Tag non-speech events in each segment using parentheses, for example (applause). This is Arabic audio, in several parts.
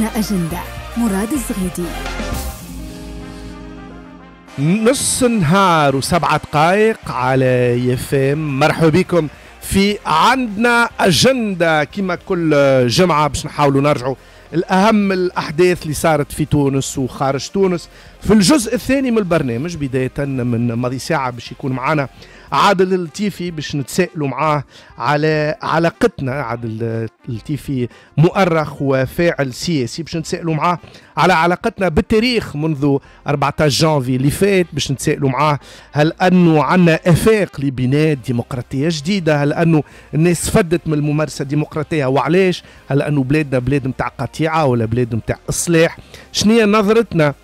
ضمن أجندة مراد الزغيدي نص نهار وسبعة دقايق على يفام مرحبا بكم في عندنا أجندة كما كل جمعة باش نحاولوا نرجعوا الأهم الأحداث اللي صارت في تونس وخارج تونس في الجزء الثاني من البرنامج بداية من ماضي ساعة باش يكون معنا عادل التيفي باش نتسائلوا معاه على علاقتنا عادل التيفي مؤرخ وفاعل سياسي باش نتسائلوا معاه على علاقتنا بالتاريخ منذ 14 جانفي اللي فات باش نتسائلوا معاه هل انه عندنا افاق لبناء ديمقراطيه جديده هل انه الناس فدت من الممارسه الديمقراطيه وعلاش هل انه بلادنا بلاد نتاع قطيعه ولا بلاد نتاع اصلاح شنو هي نظرتنا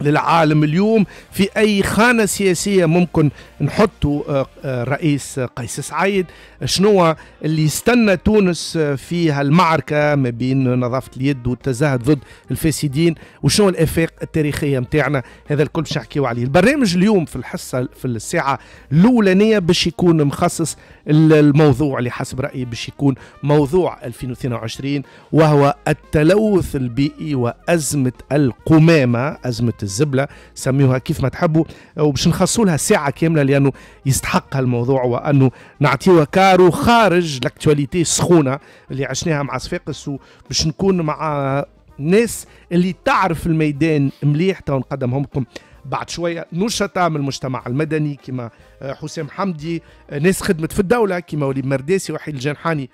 للعالم اليوم في أي خانة سياسية ممكن نحطوا آه، آه، رئيس قيس سعيد شنو اللي يستنى تونس آه، في هالمعركة ما بين نظافة اليد والتزاهد ضد الفاسدين وشنو الآفاق التاريخية متاعنا هذا الكل باش نحكيو عليه البرنامج اليوم في الحصة في الساعة الأولانية باش يكون مخصص الموضوع اللي حسب رأيي باش يكون موضوع 2022 وهو التلوث البيئي وأزمة القمامة أزمة الزبله سميوها كيف ما تحبوا وباش نخصوا لها ساعه كامله لانه يستحق هالموضوع وانه نعطيوها كارو خارج لاكتواليتي السخونه اللي عشناها مع صفاقس وباش نكون مع ناس اللي تعرف الميدان مليح تو نقدمهم لكم بعد شويه نشطاء من المجتمع المدني كما حسام حمدي ناس خدمت في الدوله كما وليد مرداسي وحيد الجنحاني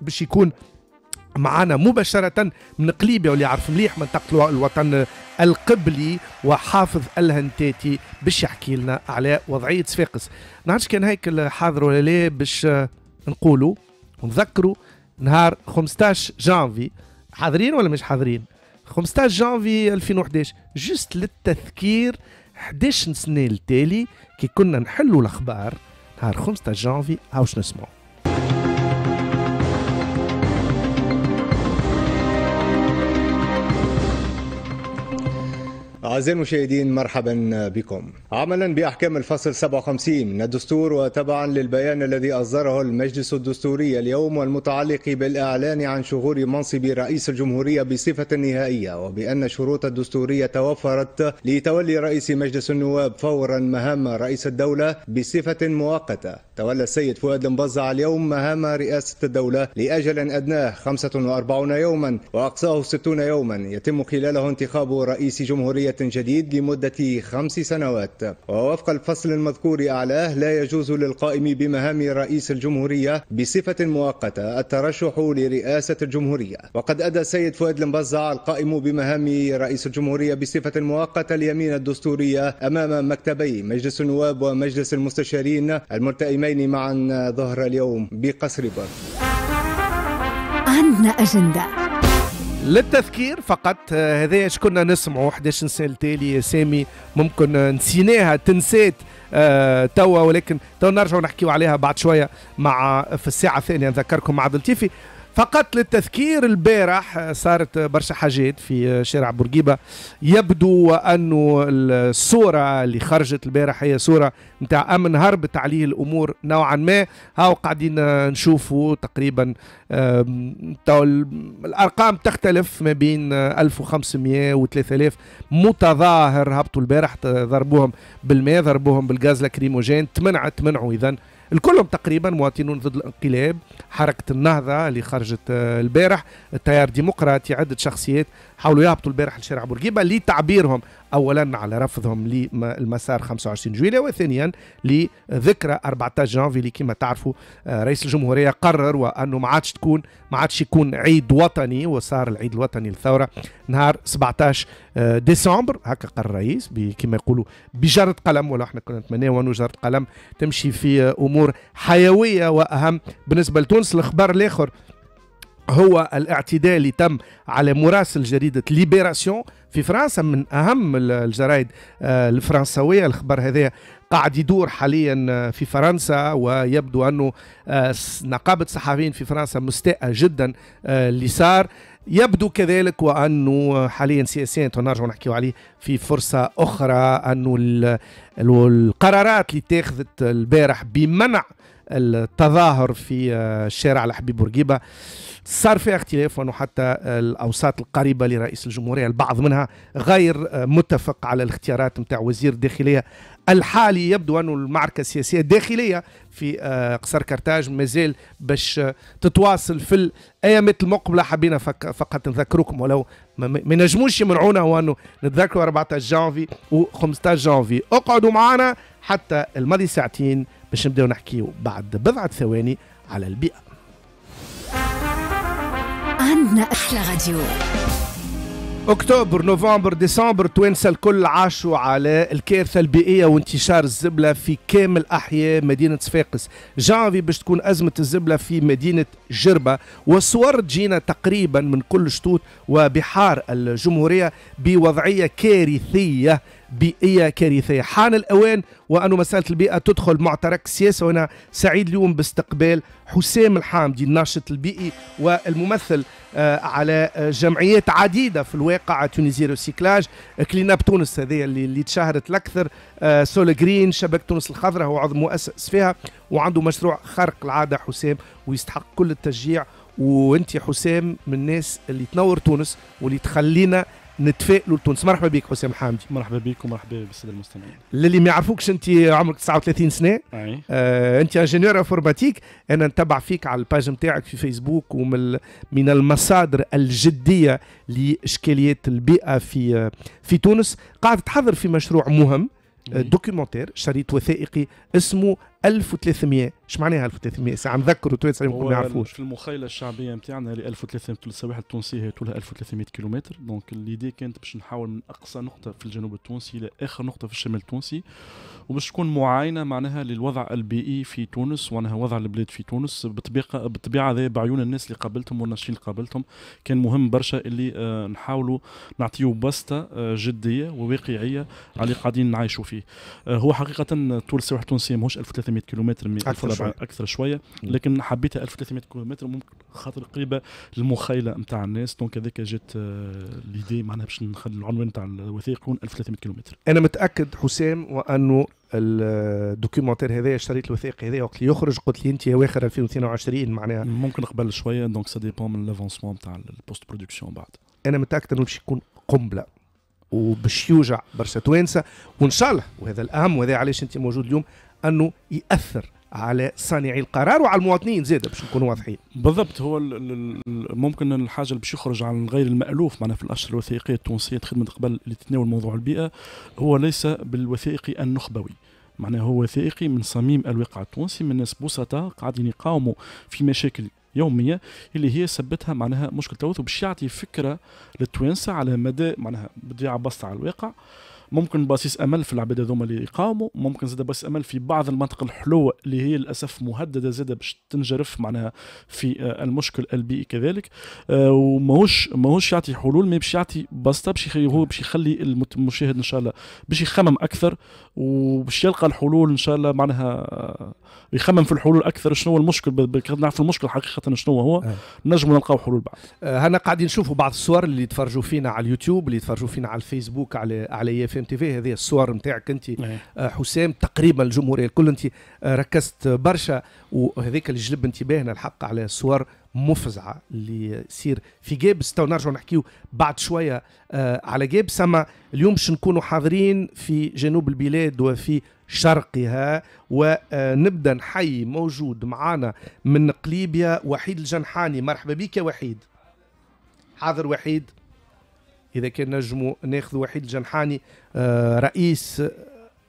باش يكون معنا مباشرة من قليبة واللي يعرف مليح منطقة الوطن القبلي وحافظ الهنتاتي باش يحكي لنا على وضعية صفاقس نعرفش كان هيك الحاضر ولا لا باش نقولوا ونذكروا نهار 15 جانفي حاضرين ولا مش حاضرين 15 جانفي 2011 جست للتذكير 11 سنة التالي كي كنا نحلوا الأخبار نهار 15 جانفي هاوش نسمعوا أعزائي المشاهدين مرحبا بكم. عملا بأحكام الفصل 57 من الدستور وتبعا للبيان الذي أصدره المجلس الدستوري اليوم والمتعلق بالإعلان عن شهور منصب رئيس الجمهورية بصفة نهائية وبأن الشروط الدستورية توفرت لتولي رئيس مجلس النواب فورا مهام رئيس الدولة بصفة مؤقتة. تولى السيد فؤاد المبزع اليوم مهام رئاسة الدولة لأجل أدناه 45 يوما وأقصاه 60 يوما يتم خلاله انتخاب رئيس جمهورية جديد لمدة خمس سنوات ووفق الفصل المذكور أعلاه لا يجوز للقائم بمهام رئيس الجمهورية بصفة مؤقتة الترشح لرئاسة الجمهورية وقد أدى السيد فؤاد المبزع القائم بمهام رئيس الجمهورية بصفة مؤقتة اليمين الدستورية أمام مكتبي مجلس النواب ومجلس المستشارين الملتئمين معا ظهر اليوم بقصر بر عندنا أجندة للتذكير فقط آه، هذا اش كنا نسمعوا 11 تالي التالي سامي ممكن نسيناها تنسات آه توا ولكن توا نرجعوا نحكيو عليها بعد شويه مع في الساعه الثانيه نذكركم مع عبد فقط للتذكير البارح صارت برشا حاجات في شارع بورقيبة يبدو أنه الصورة اللي خرجت البارح هي صورة نتاع أمن هربت عليه الأمور نوعا ما هاو قاعدين نشوفوا تقريبا الأرقام تختلف ما بين 1500 و 3000 متظاهر هبطوا البارح ضربوهم بالماء ضربوهم بالغاز لكريموجين تمنع تمنعوا إذا الكلهم تقريبا مواطنون ضد الانقلاب حركه النهضه اللي خرجت آه، البارح التيار الديمقراطي عده شخصيات حاولوا يهبطوا البارح لشارع بورقيبه لتعبيرهم اولا على رفضهم للمسار 25 جويلية وثانيا لذكرى 14 جانفي اللي كما تعرفوا آه، رئيس الجمهوريه قرر وانه ما عادش تكون ما عادش يكون عيد وطني وصار العيد الوطني للثوره نهار 17 آه، ديسمبر هكا قرر الرئيس كما يقولوا بجرة قلم ولو احنا كنا نتمناو انه جرة قلم تمشي في امور حيويه واهم بالنسبه لتونس الخبر الاخر هو الاعتداء اللي تم على مراسل جريدة ليبراسيون في فرنسا من أهم الجرائد آه، الفرنسوية الخبر هذا قاعد يدور حاليا آه، في فرنسا ويبدو أنه آه، نقابة صحفيين في فرنسا مستاءة جدا اللي صار يبدو كذلك وانه حاليا سياسيا نرجع نحكيو عليه في فرصه اخرى انه القرارات اللي اتخذت البارح بمنع التظاهر في آه، شارع الحبيب بورقيبة صار فيها اختلاف وانه حتى الاوساط القريبه لرئيس الجمهوريه البعض منها غير آه، متفق على الاختيارات نتاع وزير الداخليه الحالي يبدو انه المعركه السياسيه الداخليه في آه، قصر كرتاج مازال باش تتواصل في الايامات المقبله حبينا فقط نذكركم ولو ما نجموش يمنعونا هو انه نتذكروا 14 جانفي و 15 جانفي اقعدوا معنا حتى الماضي ساعتين باش نبداو نحكيو بعد بضعة ثواني على البيئة عندنا أحلى راديو اكتوبر نوفمبر ديسمبر توانسه الكل عاشوا على الكارثه البيئيه وانتشار الزبله في كامل احياء مدينه صفاقس جانفي باش تكون ازمه الزبله في مدينه جربه والصور تجينا تقريبا من كل شطوط وبحار الجمهوريه بوضعيه كارثيه بيئية كارثية حان الأوان وأن مسألة البيئة تدخل معترك السياسة وأنا سعيد اليوم باستقبال حسام الحامدي الناشط البيئي والممثل آه، على جمعيات عديدة في الواقع تونيزي روسيكلاج كليناب تونس هذه اللي تشهرت الأكثر آه، سول جرين شبكة تونس الخضراء هو عضو مؤسس فيها وعنده مشروع خارق العادة حسام ويستحق كل التشجيع وانت حسام من الناس اللي تنور تونس واللي تخلينا نتفائلوا لتونس مرحبا بك حسام حامدي مرحبا بك ومرحبا بالساده المستمعين للي ما يعرفوكش انت عمرك 39 سنه أي. آه انت انجينير انفورماتيك انا نتبع فيك على الباج نتاعك في فيسبوك ومن من المصادر الجديه لاشكاليات البيئه في آه، في تونس قاعد تحضر في مشروع مهم دوكيومونتير آه، شريط وثائقي اسمه 1300 اش معناها 1300 ساعه نذكروا تويتس يمكن ما يعرفوش في المخيله الشعبيه نتاعنا اللي 1300 السواحل التونسيه هي طولها 1300 كيلومتر دونك الليدي كانت باش نحاول من اقصى نقطه في الجنوب التونسي الى اخر نقطه في الشمال التونسي وباش تكون معاينه معناها للوضع البيئي في تونس ومعناها وضع البلاد في تونس بطبيعه بالطبيعه ذا بعيون الناس اللي قابلتهم والناشطين اللي قابلتهم كان مهم برشا اللي آه، نحاولوا نعطيو بسطه آه، جديه وواقعيه على اللي قاعدين نعيشوا فيه آه، هو حقيقه طول السواحل التونسيه ماهوش 1300 1300 كيلومتر اكثر شويه اكثر شويه لكن حبيتها 1300 كيلومتر ممكن خاطر قريبه للمخيله نتاع الناس دونك هذاك جات آه، ليدي معناها باش نخلي العنوان نتاع الوثائق يكون 1300 كيلومتر انا متاكد حسام وانه الدوكيومنتير هذايا اشتريت الوثائق هذايا وقت يخرج قلت لي انت اواخر 2022 معناها ممكن قبل شويه دونك سا ديبون من لافونسمون نتاع البوست برودكسيون بعد انا متاكد انه باش يكون قنبله وباش يوجع برشا توانسه وان شاء الله وهذا الاهم وهذا علاش انت موجود اليوم انه ياثر على صانعي القرار وعلى المواطنين زاده باش نكونوا واضحين. بالضبط هو ممكن الحاجه اللي باش يخرج عن غير المالوف معنا في الاشهر الوثائقيه التونسيه خدمه قبل اللي تتناول موضوع البيئه هو ليس بالوثائقي النخبوي. معناه هو وثائقي من صميم الواقع التونسي من ناس بسطاء قاعدين يقاوموا في مشاكل يوميه اللي هي سبتها معناها مشكل توث باش يعطي فكره للتوانسه على مدى معناها بدي بسط على الواقع ممكن باسيس امل في العباد هذوما اللي يقاوموا ممكن زاد باسيس امل في بعض المناطق الحلوه اللي هي للاسف مهدده زاد باش تنجرف معناها في آه، المشكل البيئي كذلك آه، وماهوش ماهوش يعطي حلول ما باش يعطي باسطه باش هو باش يخلي المشاهد ان شاء الله باش يخمم اكثر وباش يلقى الحلول ان شاء الله معناها آه، يخمم في الحلول اكثر شنو هو المشكل نعرف المشكل حقيقه شنو هو نجموا نلقاو حلول بعد هنا قاعدين نشوفوا بعض الصور اللي تفرجوا فينا على اليوتيوب اللي تفرجوا فينا على الفيسبوك على على ياف تي في هذه الصور نتاعك انت إيه. آه، حسام تقريبا الجمهوريه الكل انت آه، ركزت برشا وهذاك اللي جلب انتباهنا الحق على صور مفزعه اللي يصير في جيبس تو نرجعوا نحكيو بعد شويه آه، على جيبس اما اليوم باش نكونوا حاضرين في جنوب البلاد وفي شرقها ونبدا نحيي موجود معانا من قليبيا وحيد الجنحاني مرحبا بك يا وحيد حاضر وحيد اذا كان نجموا ناخذ وحيد الجنحاني آه، رئيس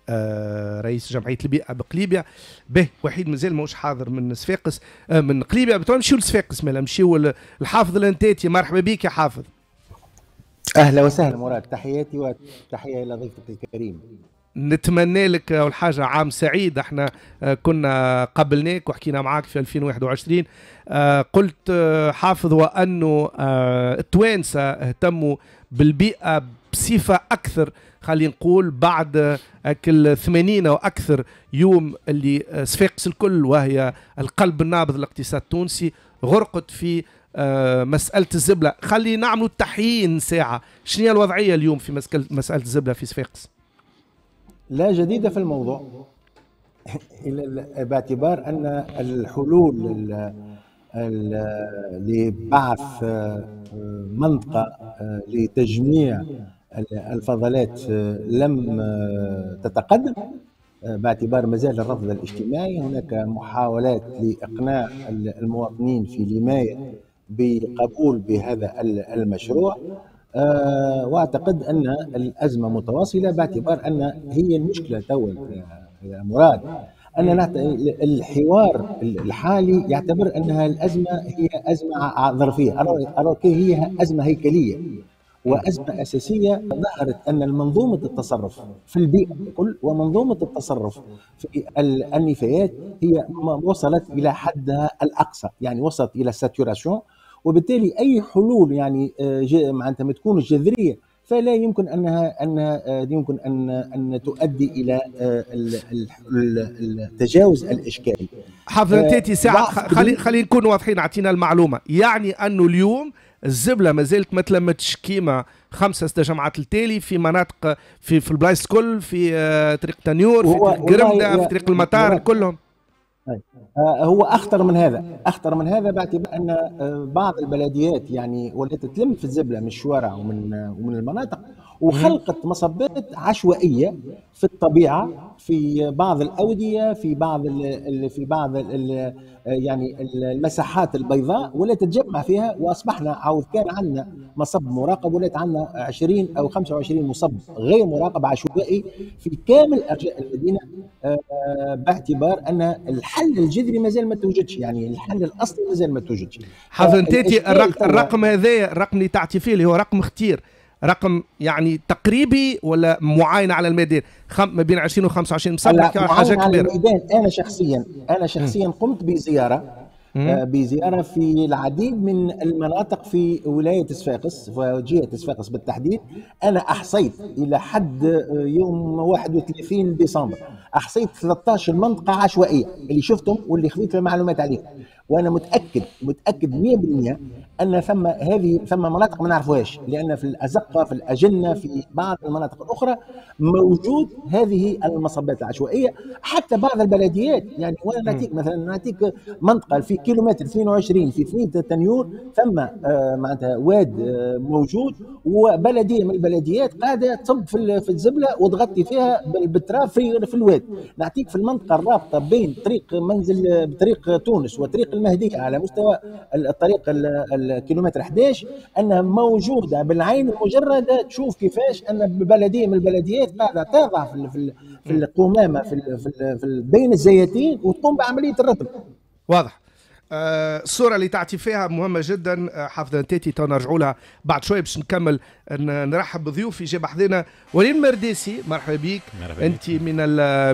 آه، رئيس جمعيه البيئه بقليبيا به وحيد مازال ماهوش حاضر من صفاقس آه، من قليبيا بتوا نمشيو لصفاقس مالا نمشيو الحافظ الانتاتي مرحبا بك يا حافظ اهلا وسهلا مراد تحياتي وتحيه الى ضيفك الكريم نتمنى لك اول حاجه عام سعيد احنا كنا قبلناك وحكينا معاك في 2021 قلت حافظ وانه التوانسه اهتموا بالبيئه بصفه اكثر خلينا نقول بعد كل 80 او اكثر يوم اللي صفاقس الكل وهي القلب النابض للاقتصاد التونسي غرقت في آه، مساله الزبله خلي نعملوا تحيين ساعه شنو هي الوضعيه اليوم في مساله الزبله في صفاقس لا جديد في الموضوع باعتبار ان الحلول لبعث آه، منطقه آه، لتجميع الفضلات آه، لم تتقدم باعتبار مازال الرفض الاجتماعي هناك محاولات لاقناع المواطنين في لمايه بقبول بهذا المشروع واعتقد ان الازمه متواصله باعتبار ان هي المشكله توا مراد أنا نعت... الحوار الحالي يعتبر أنها الأزمة هي أزمة ظرفية أرى هي أزمة هيكلية وأزمة أساسية ظهرت أن منظومة التصرف في البيئة كل ومنظومة التصرف في النفايات هي وصلت إلى حدها الأقصى يعني وصلت إلى ساتوراسيون وبالتالي أي حلول يعني آه، معناتها ما تكون جذرية فلا يمكن انها انها آه، يمكن ان ان تؤدي الى آه، التجاوز الاشكالي حافظ آه، تيتي ساعه خلي خلي نكون واضحين اعطينا المعلومه يعني انه اليوم الزبله ما زالت ما تلمتش كيما خمسه ست جماعات التالي في مناطق في في البلايص الكل في طريق تنيور في طريق قرمده في طريق المطار كلهم طيب. آه، هو اخطر من هذا اخطر من هذا باعتبار ان آه، بعض البلديات يعني ولات تلم في الزبله من الشوارع ومن آه، ومن المناطق وخلقت مصبات عشوائيه في الطبيعه في بعض الاوديه في بعض الـ في بعض الـ يعني المساحات البيضاء ولا تتجمع فيها واصبحنا او كان عندنا مصب مراقب ولات عندنا 20 او 25 مصب غير مراقب عشوائي في كامل ارجاء المدينه آه، باعتبار ان الحل الجذري ما زال ما توجدش يعني الحل الاصلي ما زال ما توجدش حضرتك آه، الرقم هذايا الرقم اللي تعطي فيه اللي هو رقم اختير رقم يعني تقريبي ولا معاينه على الميدان خم... ما بين 20 و 25 مساله نحكي حاجه كبيره على الميدان انا شخصيا انا شخصيا قمت بزياره آه، بزياره في العديد من المناطق في ولايه صفاقس وجهه صفاقس بالتحديد انا احصيت الى حد آه، يوم 31 ديسمبر احصيت 13 منطقه عشوائيه اللي شفتهم واللي خذيت المعلومات عليهم وانا متاكد متاكد 100% ان ثم هذه ثم مناطق ما نعرفوهاش لان في الازقه في الاجنه في بعض المناطق الاخرى موجود هذه المصبات العشوائيه حتى بعض البلديات يعني وانا نعطيك مثلا نعطيك منطقه في كيلومتر 22 في 2 تنيور ثم آه، معناتها واد آه، موجود وبلديه من البلديات قاعده تصب في, في الزبله وتغطي فيها بالتراب في, في الواد نعطيك في المنطقه الرابطه بين طريق منزل طريق تونس وطريق المهديه على مستوى الطريق الكيلومتر 11 انها موجوده بالعين المجرده تشوف كيفاش ان بلديه من البلديات قاعده تضع في, في, في القمامه في, في, في بين الزيتين وتقوم بعمليه الرطب واضح آه، الصوره اللي تعطي فيها مهمه جدا آه، حافظه تيتي تو نرجعوا لها بعد شويه باش نكمل نرحب بضيوفي جاب حدينا ولين مرديسي مرحبا بك انت من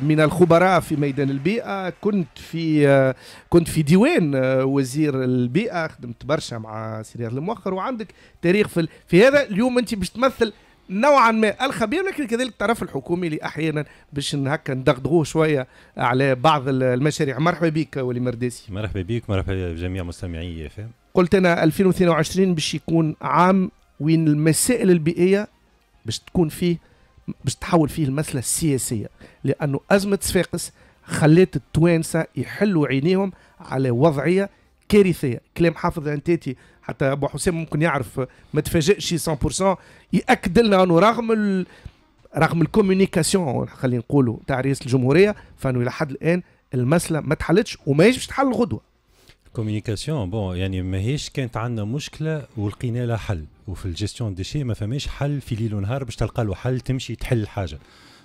من الخبراء في ميدان البيئه كنت في آه، كنت في ديوان وزير البيئه خدمت برشا مع سيريار الموخر وعندك تاريخ في, في هذا اليوم انت باش تمثل نوعا ما الخبير لكن كذلك الطرف الحكومي اللي احيانا باش هكا ندغدغوه شويه على بعض المشاريع مرحبا بك ولي مرداسي مرحبا بك مرحبا بجميع مستمعي اف قلت انا 2022 باش يكون عام وين المسائل البيئيه باش تكون فيه باش تحول فيه المسألة السياسية لأنه أزمة صفاقس خلات التوانسة يحلوا عينيهم على وضعية كارثيه كلام حافظ عنتاتي حتى ابو حسام ممكن يعرف ما تفاجئش 100% ياكد لنا انه رغم ال... رغم الكوميونيكاسيون خلينا نقولوا تاع رئيس الجمهوريه فانه الى حد الان المساله ما تحلتش وما يجبش تحل غدوه كوميونيكاسيون بون يعني ماهيش كانت عندنا مشكله ولقينا لها حل وفي الجيستيون دي شي ما فماش حل في ليل ونهار باش تلقى له حل تمشي تحل حاجه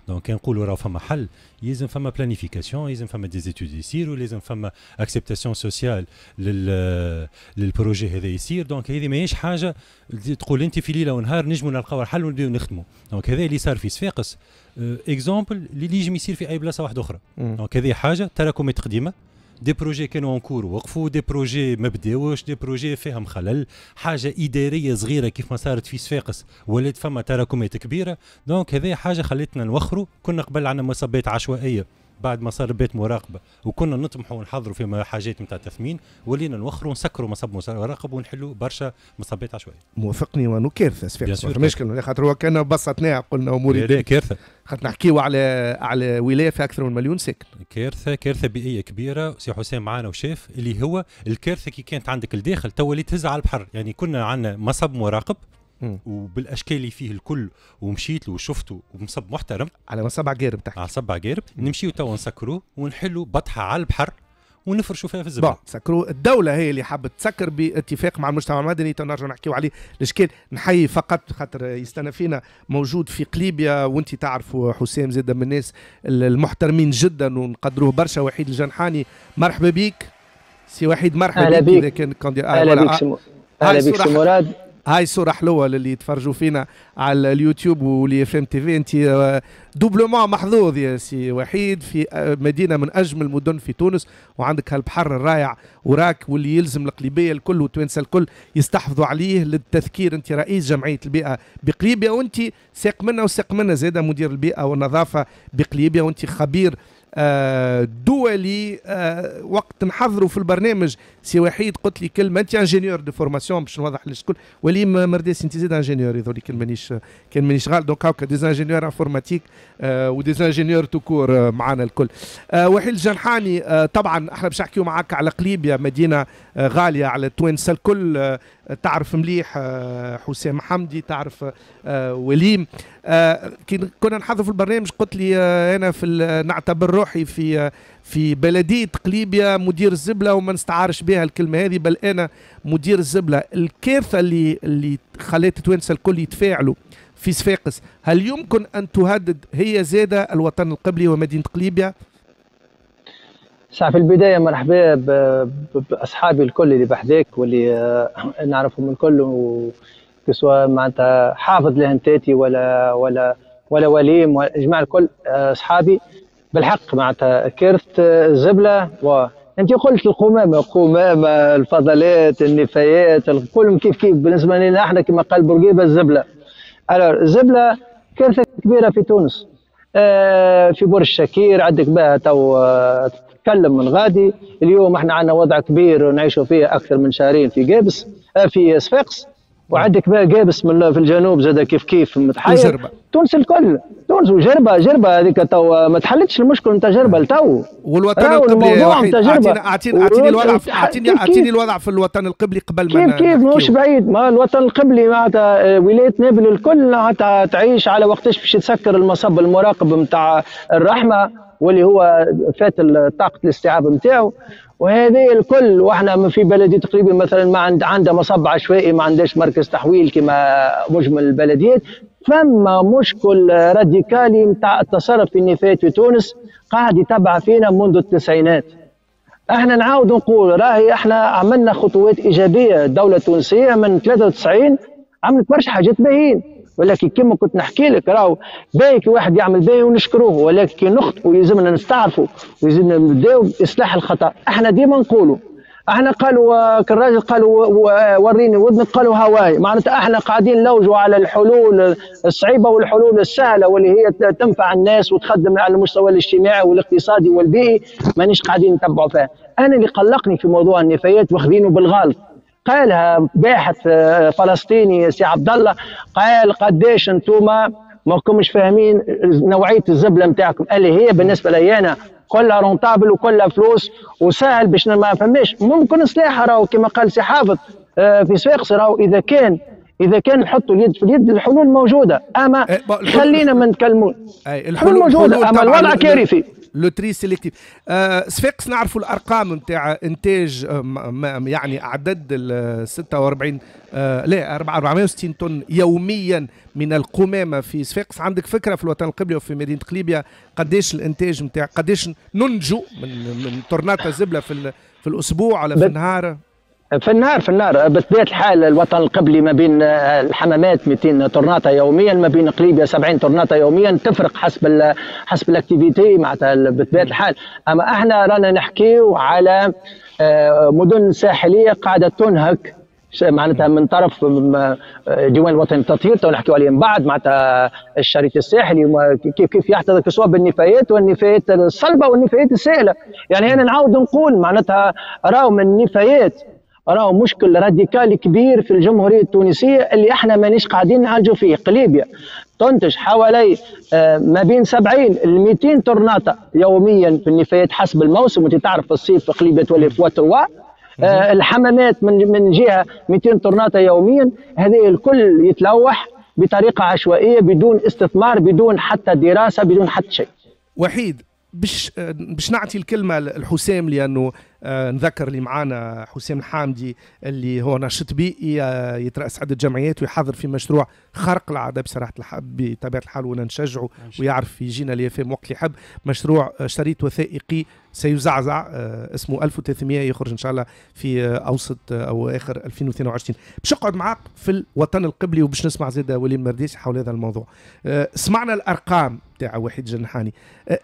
دونك كنقولوا راه فما حل يلزم فما بلانيفيكاسيون يلزم فما زيتود يسير ولازم فما اكسبتاسيون سوسيال لل للبروجي هذا يسير دونك هذه ماهيش حاجه تقول انت في ليله ونهار نجموا نلقاو حل ونبداو نخدموا دونك هذا اللي صار في صفاقس اكزومبل اللي يجم يصير في اي بلاصه واحده اخرى دونك هذه حاجه تراكمات قديمه دي بروجي كانوا انكور وقفوا دي بروجي ما بداوش دي بروجي فيهم خلل حاجه اداريه صغيره كيف ما صارت في صفاقس ولات فما تراكمات كبيره دونك هذه حاجه خلتنا نوخروا كنا قبل عندنا مصابات عشوائيه بعد ما صار بيت مراقبه وكنا نطمحوا ونحضروا في حاجات نتاع تثمين ولينا نوخروا ونسكروا مصب مراقب ونحلوا برشا مصبات عشوائيه موافقني وانو كارثه سفير مش خاطر هو كان بسطناها قلنا اموري كارثه خاطر نحكيو على على ولايه في اكثر من مليون ساكن كارثه كارثه بيئيه كبيره سي حسام معانا وشاف اللي هو الكارثه كي كانت عندك الداخل تو اللي تهز على البحر يعني كنا عندنا مصب مراقب وبالاشكال اللي فيه الكل ومشيت له وشفته ومصب محترم على مصب عقارب تحكي على مصبع عقارب نمشيو توا نسكروه ونحلوا بطحه على البحر ونفرشوا فيها في الزبالة بون سكروا الدوله هي اللي حابه تسكر باتفاق مع المجتمع المدني تو نحكيو عليه الاشكال نحيي فقط خاطر يستنى فينا موجود في قليبيا وانت تعرف حسام زاد من الناس المحترمين جدا ونقدروه برشا وحيد الجنحاني مرحبا بك سي وحيد مرحبا بيك اذا كان كوندي اهلا بيك, سي مراد هاي صورة حلوة للي يتفرجوا فينا على اليوتيوب واللي اف ام تي في انت آه، دوبلومون محظوظ يا سي وحيد في آه، مدينة من أجمل المدن في تونس وعندك هالبحر الرائع وراك واللي يلزم القليبية الكل والتوانسة الكل يستحفظوا عليه للتذكير انت رئيس جمعية البيئة بقليبيا وانت ساق منا وساق منا زادة مدير البيئة والنظافة بقليبيا وانت خبير دولي آه، وقت نحضروا في البرنامج سي وحيد قلت لي كلمه انت انجينيور دو فورماسيون باش نوضح للشكل وليم مرديس انت زيد انجينيور هذول كان مانيش كان مانيش غال دونك هاكا ديز انجينيور انفورماتيك وديز انجينيور توكور معانا الكل آه، وحيد الجنحاني آه، طبعا احنا باش نحكيو معاك على قليبيا مدينه غاليه على التوانسه الكل تعرف مليح آه، حسام حمدي تعرف آه، وليم آه، كي كنا نحضر في البرنامج قلت لي انا في نعتبر روحي في في بلديه قليبيا مدير الزبله وما نستعارش بها الكلمه هذه بل انا مدير الزبله الكارثه اللي اللي خلات التوانسه الكل يتفاعلوا في صفاقس هل يمكن ان تهدد هي زاده الوطن القبلي ومدينه قليبيا؟ ساعة في البداية مرحبا بأصحابي الكل اللي بحذاك واللي آه، نعرفهم الكل وكسوا معناتها حافظ لهنتاتي ولا ولا ولا وليم جماعة الكل آه، أصحابي بالحق معناتها كارثة الزبلة و انت يعني قلت القمامه القمامه الفضلات النفايات الكل كيف كيف بالنسبه لنا احنا كما قال بورقيبه الزبله الزبله كارثه كبيره في تونس آه، في برج الشاكير عندك بها تو نتكلم من غادي اليوم احنا عندنا وضع كبير نعيشوا فيه اكثر من شهرين في جابس آه، في صفاقس وعندك بقى جابس من في الجنوب زاد كيف كيف متحير تونس الكل تونس وجربه جربه هذيك تو ما تحلتش المشكل نتاع جربه لتو والوطن القبلي اعطيني اعطيني اعطيني الوضع اعطيني اعطيني الوضع في الوطن القبلي قبل ما كيف كيف مش بعيد ما الوطن القبلي معناتها ولايه نابل الكل معناتها تعيش على وقتاش باش تسكر المصب المراقب نتاع الرحمه واللي هو فات طاقه الاستيعاب نتاعو وهذا الكل واحنا في بلدي تقريبا مثلا ما عند عندها مصب عشوائي ما عندهاش مركز تحويل كما مجمل البلديات فما مشكل راديكالي نتاع التصرف في النفايات في تونس قاعد يتبع فينا منذ التسعينات احنا نعاود نقول راهي احنا عملنا خطوات ايجابيه الدوله التونسيه من 93 عملت برشا حاجات باهيين ولكن كما كنت نحكي لك راهو باهي كي واحد يعمل باهي ونشكروه ولكن كي نخطئوا يلزمنا نستعرفوا ويلزمنا نبداو باصلاح الخطا احنا ديما نقولوا احنا قالوا كالراجل قالوا وريني ودنك قالوا هواي معناتها احنا قاعدين نلوجوا على الحلول الصعيبه والحلول السهله واللي هي تنفع الناس وتخدم على المستوى الاجتماعي والاقتصادي والبيئي مانيش قاعدين نتبعوا فيها انا اللي قلقني في موضوع النفايات واخذينه بالغلط قالها باحث آه، فلسطيني سي عبد الله قال قداش ما ماكمش فاهمين نوعيه الزبله نتاعكم اللي هي بالنسبه لي انا كلها رونتابل وكلها فلوس وسهل باش ما فهمش ممكن سلاح راهو كما قال سي حافظ آه، في سويقس راهو اذا كان اذا كان نحطوا اليد في اليد الحلول موجوده اما إيه، خلينا ما نتكلموش الحلول موجوده اما الوضع كارثي لو تري سيليكتيف صفاقس آه، نعرفوا الارقام نتاع انتاج آه، يعني اعداد ال 46 آه، لا 460 طن يوميا من القمامه في صفاقس عندك فكره في الوطن القبلي وفي مدينه قليبيا قداش الانتاج نتاع قداش ننجو من من طرناطه زبله في في الاسبوع ولا في النهار في النهار في النهار بطبيعه الحال الوطن القبلي ما بين آه، الحمامات 200 طرناطه يوميا ما بين قريب 70 طرناطه يوميا تفرق حسب الـ حسب الاكتيفيتي معناتها بطبيعه الحال اما احنا رانا نحكيو على آه، مدن ساحليه قاعده تنهك معناتها من طرف آه، ديوان الوطني للتطهير تو نحكيو عليه من بعد معناتها الشريط الساحلي كيف كيف يحتضر سواء بالنفايات والنفايات الصلبه والنفايات السائله يعني انا نعاود نقول معناتها راهو من النفايات راهو مشكل راديكال كبير في الجمهوريه التونسيه اللي احنا مانيش قاعدين نعالجوا فيه قليبيا تنتج حوالي آه، ما بين 70 ل 200 تورناطه يوميا في النفايات حسب الموسم وانت تعرف الصيف في قليبيا تولي في تروا آه، الحمامات من من جهه 200 تورناطه يوميا هذه الكل يتلوح بطريقه عشوائيه بدون استثمار بدون حتى دراسه بدون حتى شيء وحيد باش باش نعطي الكلمه لحسام لانه آه، نذكر اللي معانا حسام الحامدي اللي هو ناشط بيئي آه، يترأس عدة جمعيات ويحضر في مشروع خرق العادة بصراحة الحب بطبيعة الحال وأنا نشجعه ويعرف يجينا اليافام وقت اللي يحب مشروع آه، شريط وثائقي سيزعزع اسمه 1300 يخرج ان شاء الله في اوسط او اخر 2022 باش نقعد معاك في الوطن القبلي وباش نسمع زيد وليد مرديس حول هذا الموضوع سمعنا الارقام تاع وحيد جنحاني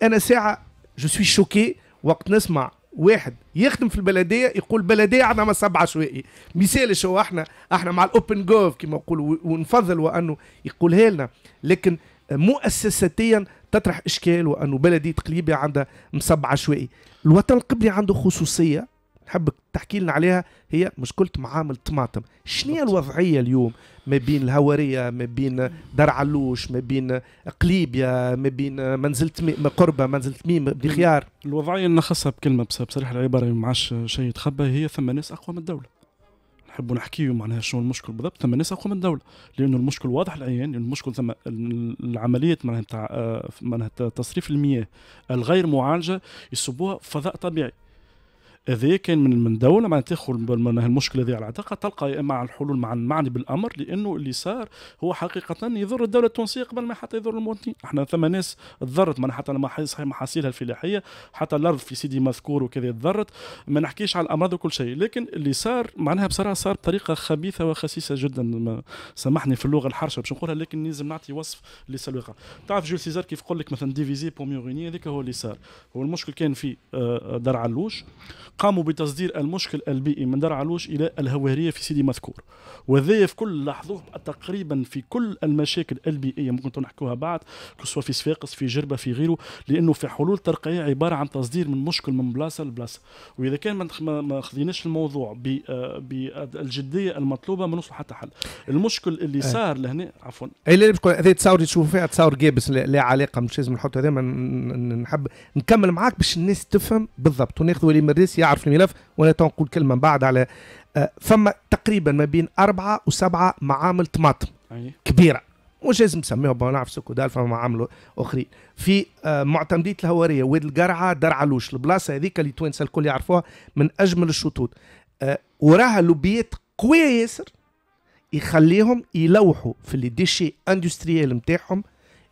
انا ساعه جو سوي شوكي وقت نسمع واحد يخدم في البلديه يقول بلديه عندنا مصب عشوائي مثال شو احنا احنا مع الاوبن جوف كما نقول ونفضل وانه يقول لنا لكن مؤسساتيا تطرح اشكال وانه بلديه قليبه عندها مصب عشوائي الوطن القبلي عنده خصوصيه حبك تحكي لنا عليها هي مشكله معامل طماطم شنو هي الوضعيه اليوم ما بين الهوريه ما بين دار علوش ما بين قليبيا ما بين منزله قربه منزله ميم بخيار الوضعيه نخصها بكلمه بصراحه العباره ما عادش شيء يتخبى هي ثم ناس اقوى من الدوله نحبوا نحكيو معناها شنو المشكل بالضبط ثم ناس اقوى من الدوله لانه المشكل واضح العيان المشكل ثم العمليه معناها تاع آه، معناها تصريف المياه الغير معالجه يصبوها فضاء طبيعي هذا كان من من دوله معناها تاخذ المشكله هذه على عاتقها تلقى يا اما الحلول مع المعني بالامر لانه اللي صار هو حقيقه يضر الدوله التونسيه قبل ما حتى يضر المواطنين احنا ثم ناس تضرت معناها حتى لما صحيح محاصيلها الفلاحيه حتى الارض في سيدي مذكور وكذا تضرت ما نحكيش على الامراض وكل شيء لكن اللي صار معناها بصراحه صار بطريقه خبيثه وخسيسه جدا سامحني في اللغه الحرشه باش نقولها لكن لازم نعطي وصف اللي صار تعرف جول سيزار كيف يقول لك مثلا ديفيزي بوميوغيني هذاك هو اللي صار هو المشكل كان في آه، آه، درعلوش علوش قاموا بتصدير المشكل البيئي من دار علوش الى الهواريه في سيدي مذكور وذا في كل لاحظوه تقريبا في كل المشاكل البيئيه ممكن نحكوها بعد سواء في صفاقس في جربه في غيره لانه في حلول ترقيه عباره عن تصدير من مشكل من بلاصه لبلاصه واذا كان ما خذيناش الموضوع بالجديه المطلوبه ما نوصل حتى حل المشكل اللي آه. صار لهنا عفوا اي لا هذه تصاور تشوف فيها تصاور جابس لا علاقه مش لازم نحط هذا نحب نكمل معاك باش الناس تفهم بالضبط وناخذ ولي مريس يعرف الملف وانا نقول كلمه من بعد على فما آه، تقريبا ما بين أربعة وسبعة معامل طماطم كبيرة مش لازم نسميها ما نعرف سكودال فما معامل اخرين في آه، معتمدية الهوارية واد القرعة درعلوش البلاصة هذيك اللي توانسة الكل يعرفوها من أجمل الشطوط آه، وراها لوبيات قوية ياسر يخليهم يلوحوا في اللي ديشي اندستريال نتاعهم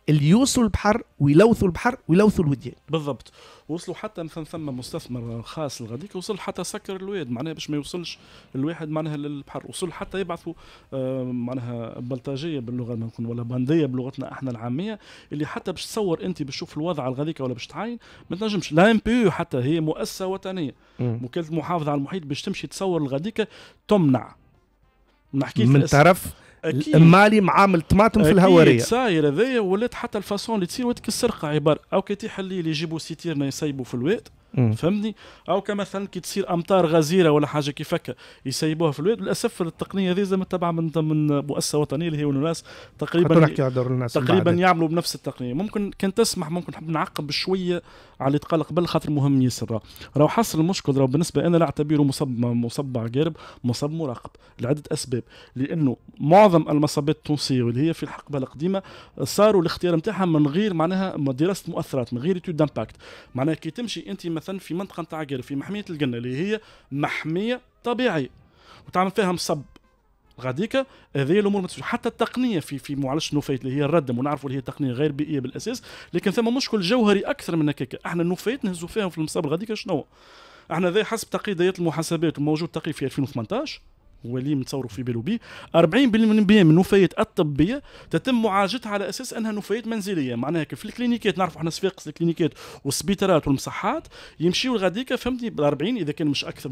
اللي يوصلوا البحر ويلوثوا البحر ويلوثوا الوديان بالضبط وصلوا حتى مثلا ثم مستثمر خاص لغاديك وصل حتى سكر الواد معناها باش ما يوصلش الواحد معناها للبحر وصل حتى يبعثوا آه، معناها بلطجيه باللغه ممكن ولا بنديه بلغتنا احنا العاميه اللي حتى باش تصور انت باش تشوف الوضع على ولا باش تعاين ما تنجمش لا ام بي حتى هي مؤسسه وطنيه وكاله المحافظه على المحيط باش تمشي تصور لغاديك تمنع نحكي من طرف أكيد. مالي معامل طماطم في الهواريه اكيد صاير هذايا ولات حتى الفاسون اللي تصير وقت السرقه عباره او كي تيحل اللي يجيبوا سيتيرنا يسيبوا في الواد فهمتني او كمثلا كي تصير امطار غزيره ولا حاجه كيف هكا يسيبوها في الواد للاسف التقنيه هذه زعما تبع من من مؤسسه وطنيه اللي هي وناس تقريبا الناس تقريبا يعملوا بنفس التقنيه ممكن كان تسمح ممكن نحب نعقب شويه على اللي تقال قبل خاطر مهم ياسر راهو حصل المشكل راهو بالنسبه انا لا اعتبره مصب مصب عقارب مصب مراقب لعده اسباب لانه معظم المصبات التونسيه واللي هي في الحقبه القديمه صاروا الاختيار نتاعها من غير معناها دراسه مؤثرات من غير دامباكت معناها كي تمشي انت مثلا في منطقه نتاع قال في محميه القنه اللي هي محميه طبيعيه وتعمل فيها مصب غاديكا هذه الامور حتى التقنيه في في معالجه النفايات اللي هي الردم ونعرفوا اللي هي تقنيه غير بيئيه بالاساس لكن ثم مشكل جوهري اكثر من هكاك احنا النفايات نهزوا فيهم في المصاب غاديكا شنو احنا ذا حسب تقييدات المحاسبات الموجود تقييد في 2018 هو اللي متصوروا في بالو به 40% من النفايات الطبيه تتم معالجتها على اساس انها نفايات منزليه معناها كيف الكلينيكات نعرفوا احنا صفاقس الكلينيكات والسبيترات والمصحات يمشيوا غاديكا فهمتني ب 40 اذا كان مش اكثر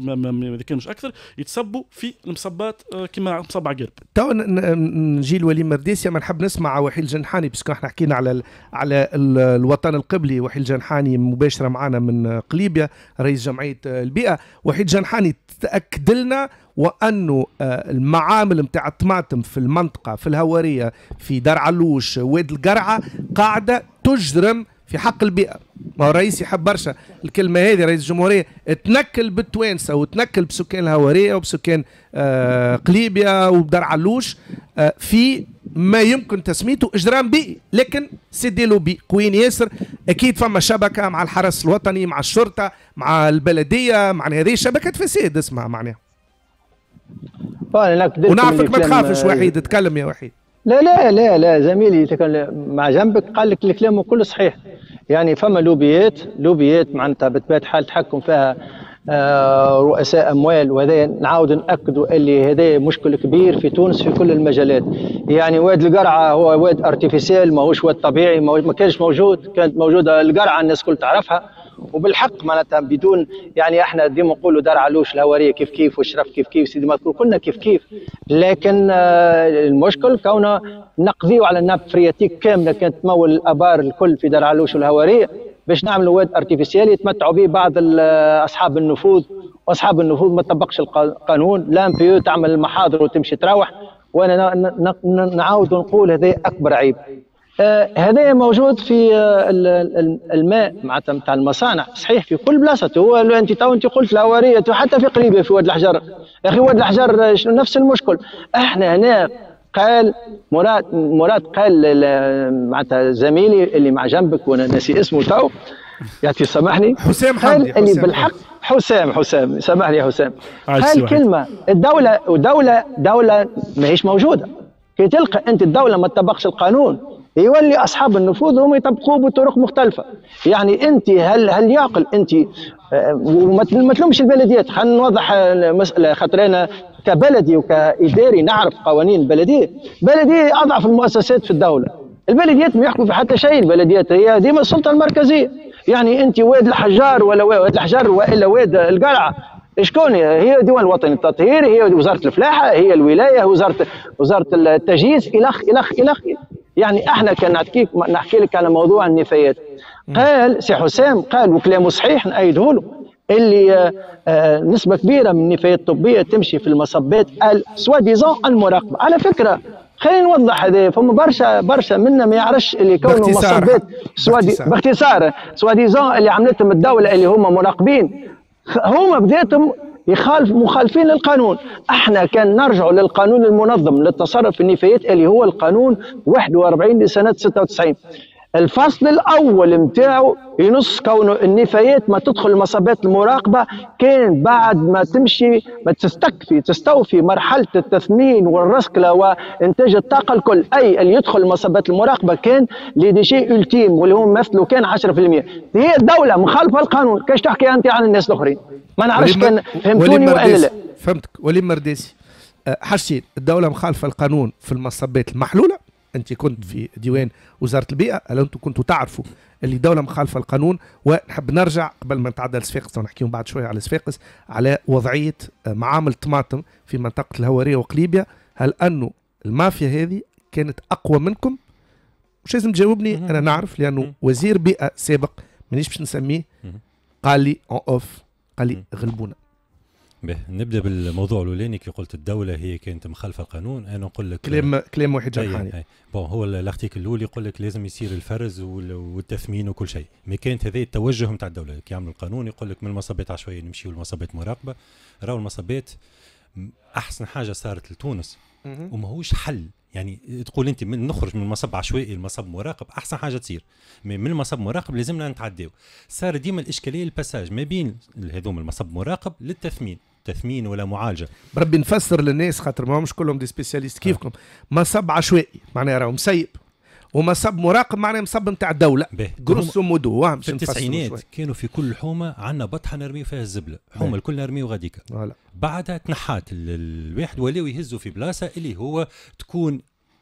اذا كان مش اكثر يتصبوا في المصبات آه، كما مصب قرب تو نجي لولي مرديسيا ما نحب نسمع وحيد الجنحاني باسكو احنا حكينا على ال على ال الوطن القبلي وحيد الجنحاني مباشره معنا من قليبيا رئيس جمعيه آه، البيئه وحيد الجنحاني تاكد لنا وانه آه، المعامل نتاع الطماطم في المنطقه في الهواريه في دار علوش واد القرعه قاعده تجرم في حق البيئه ما هو الرئيس يحب برشا الكلمه هذه رئيس الجمهوريه تنكل بالتوانسه وتنكل بسكان الهواريه وبسكان آه، قليبيا ودار علوش آه، في ما يمكن تسميته اجرام بيئي لكن سيدي لوبي قوين ياسر اكيد فما شبكه مع الحرس الوطني مع الشرطه مع البلديه مع هذه شبكه فساد اسمها معناها ونعرفك ما تخافش آه، وحيد تكلم يا وحيد لا لا لا لا زميلي مع جنبك قال لك الكلام كله صحيح يعني فما لوبيات لوبيات معناتها بتبات حال تحكم فيها آه، رؤساء اموال وهذا نعاود ناكدوا اللي هذا مشكل كبير في تونس في كل المجالات يعني واد القرعه هو واد ارتيفيسيال ماهوش واد طبيعي ما كانش موجود كانت موجوده القرعه الناس كل تعرفها وبالحق معناتها بدون يعني احنا ديما نقولوا دار علوش الهواريه كيف كيف والشرف كيف كيف سيدي مذكور كلنا كيف كيف لكن آه، المشكل كونه نقضيو على الناب فرياتيك كامله كانت تمول الابار الكل في دار علوش والهواريه باش نعملوا واد ارتيفيسيال يتمتعوا به بعض آه، اصحاب النفوذ واصحاب النفوذ ما طبقش القانون لا بيو تعمل المحاضر وتمشي تروح وانا نعاود نقول هذا اكبر عيب آه، هذا موجود في آه، الماء معناتها نتاع المصانع صحيح في كل بلاصه هو انت تو انت قلت العواريه حتى في قريبه في واد الحجر اخي واد الحجر آه، شنو نفس المشكل احنا هنا قال مراد مراد قال معناتها زميلي اللي مع جنبك وانا ناسي اسمه تو يعطي سامحني حسام حمدي قال اللي بالحق حسام حسام سامحني يا حسام قال كلمه الدوله ودوله دوله ماهيش موجوده كي تلقى انت الدوله ما تطبقش القانون يولي اصحاب النفوذ هم يطبقوه بطرق مختلفه يعني انت هل هل يعقل انت آه، وما تلومش البلديات خلينا نوضح مساله خاطر انا كبلدي وكاداري نعرف قوانين البلديه بلديه اضعف المؤسسات في الدوله البلديات ما يحكموا في حتى شيء البلديات هي ديما السلطه المركزيه يعني انت واد الحجار ولا واد الحجار والا واد القلعه شكون هي ديوان الوطني التطهير هي وزاره الفلاحه هي الولايه وزاره وزاره التجهيز الخ الخ, إلخ يعني احنا كان نحكيك نحكي لك على موضوع النفايات قال سي حسام قال وكلامه صحيح نأيده له اللي آه، آه، نسبه كبيره من النفايات الطبيه تمشي في المصبات سوا ديزون المراقبه على فكره خلينا نوضح هذا فما برشا برشا منا ما يعرفش اللي كونه مصبات سوا باختصار سوا ديزون اللي عملتهم الدوله اللي هما مراقبين هما بذاتهم يخالف مخالفين للقانون احنا كان نرجع للقانون المنظم للتصرف في النفايات اللي هو القانون 41 لسنه 96 الفصل الاول نتاعو ينص كونه النفايات ما تدخل مصابات المراقبه كان بعد ما تمشي ما تستكفي تستوفي مرحله التثمين والرسكله وانتاج الطاقه الكل اي اللي يدخل مصابات المراقبه كان لي ديشي التيم واللي هو مثله كان 10% هي الدوله مخالفه القانون كاش تحكي انت عن الناس الاخرين ما نعرفش كان فهمتوني ولا لا فهمتك ولي مرداسي أه، حاجتين الدوله مخالفه القانون في المصابات المحلوله انت كنت في ديوان وزاره البيئه هل انتم كنتوا تعرفوا اللي دوله مخالفه القانون ونحب نرجع قبل ما نتعدى لصفاقس ونحكي بعد شويه على صفاقس على وضعيه آه، معامل طماطم في منطقه الهواريه وقليبيا هل انه المافيا هذه كانت اقوى منكم مش لازم تجاوبني انا نعرف لانه وزير بيئه سابق مانيش باش نسميه قال لي اون اوف قال لي غلبونا به نبدا بالموضوع الاولاني كي قلت الدوله هي كانت مخالفه القانون انا نقول لك كلام كلام وحيد جرحاني بون هو الارتيكل الاول يقول لك لازم يصير الفرز والتثمين وكل شيء مي كانت هذه التوجه نتاع الدوله كي يعمل القانون يقول لك من المصابات عشوائيه نمشيو للمصبات مراقبه راهو المصابات احسن حاجه صارت لتونس وماهوش حل يعني تقول انت من نخرج من مصب عشوائي لمصب مراقب احسن حاجه تصير من المصب مراقب لازمنا نتعداو صار ديما الاشكاليه الباساج ما بين هذوما المصب مراقب للتثمين تثمين ولا معالجه بربي نفسر للناس خاطر ماهمش كلهم دي سبيسياليست كيفكم آه. مصب عشوائي معناها راهو مسيب هما صب مراقب معناه مصب نتاع الدوله جروسو مودو في التسعينات كانوا في كل حومه عندنا بطحه نرميو فيها الزبله حومه إيه. الكل نرميو غاديكا بعدها تنحات الواحد ولاو يهزوا في بلاصه اللي هو تكون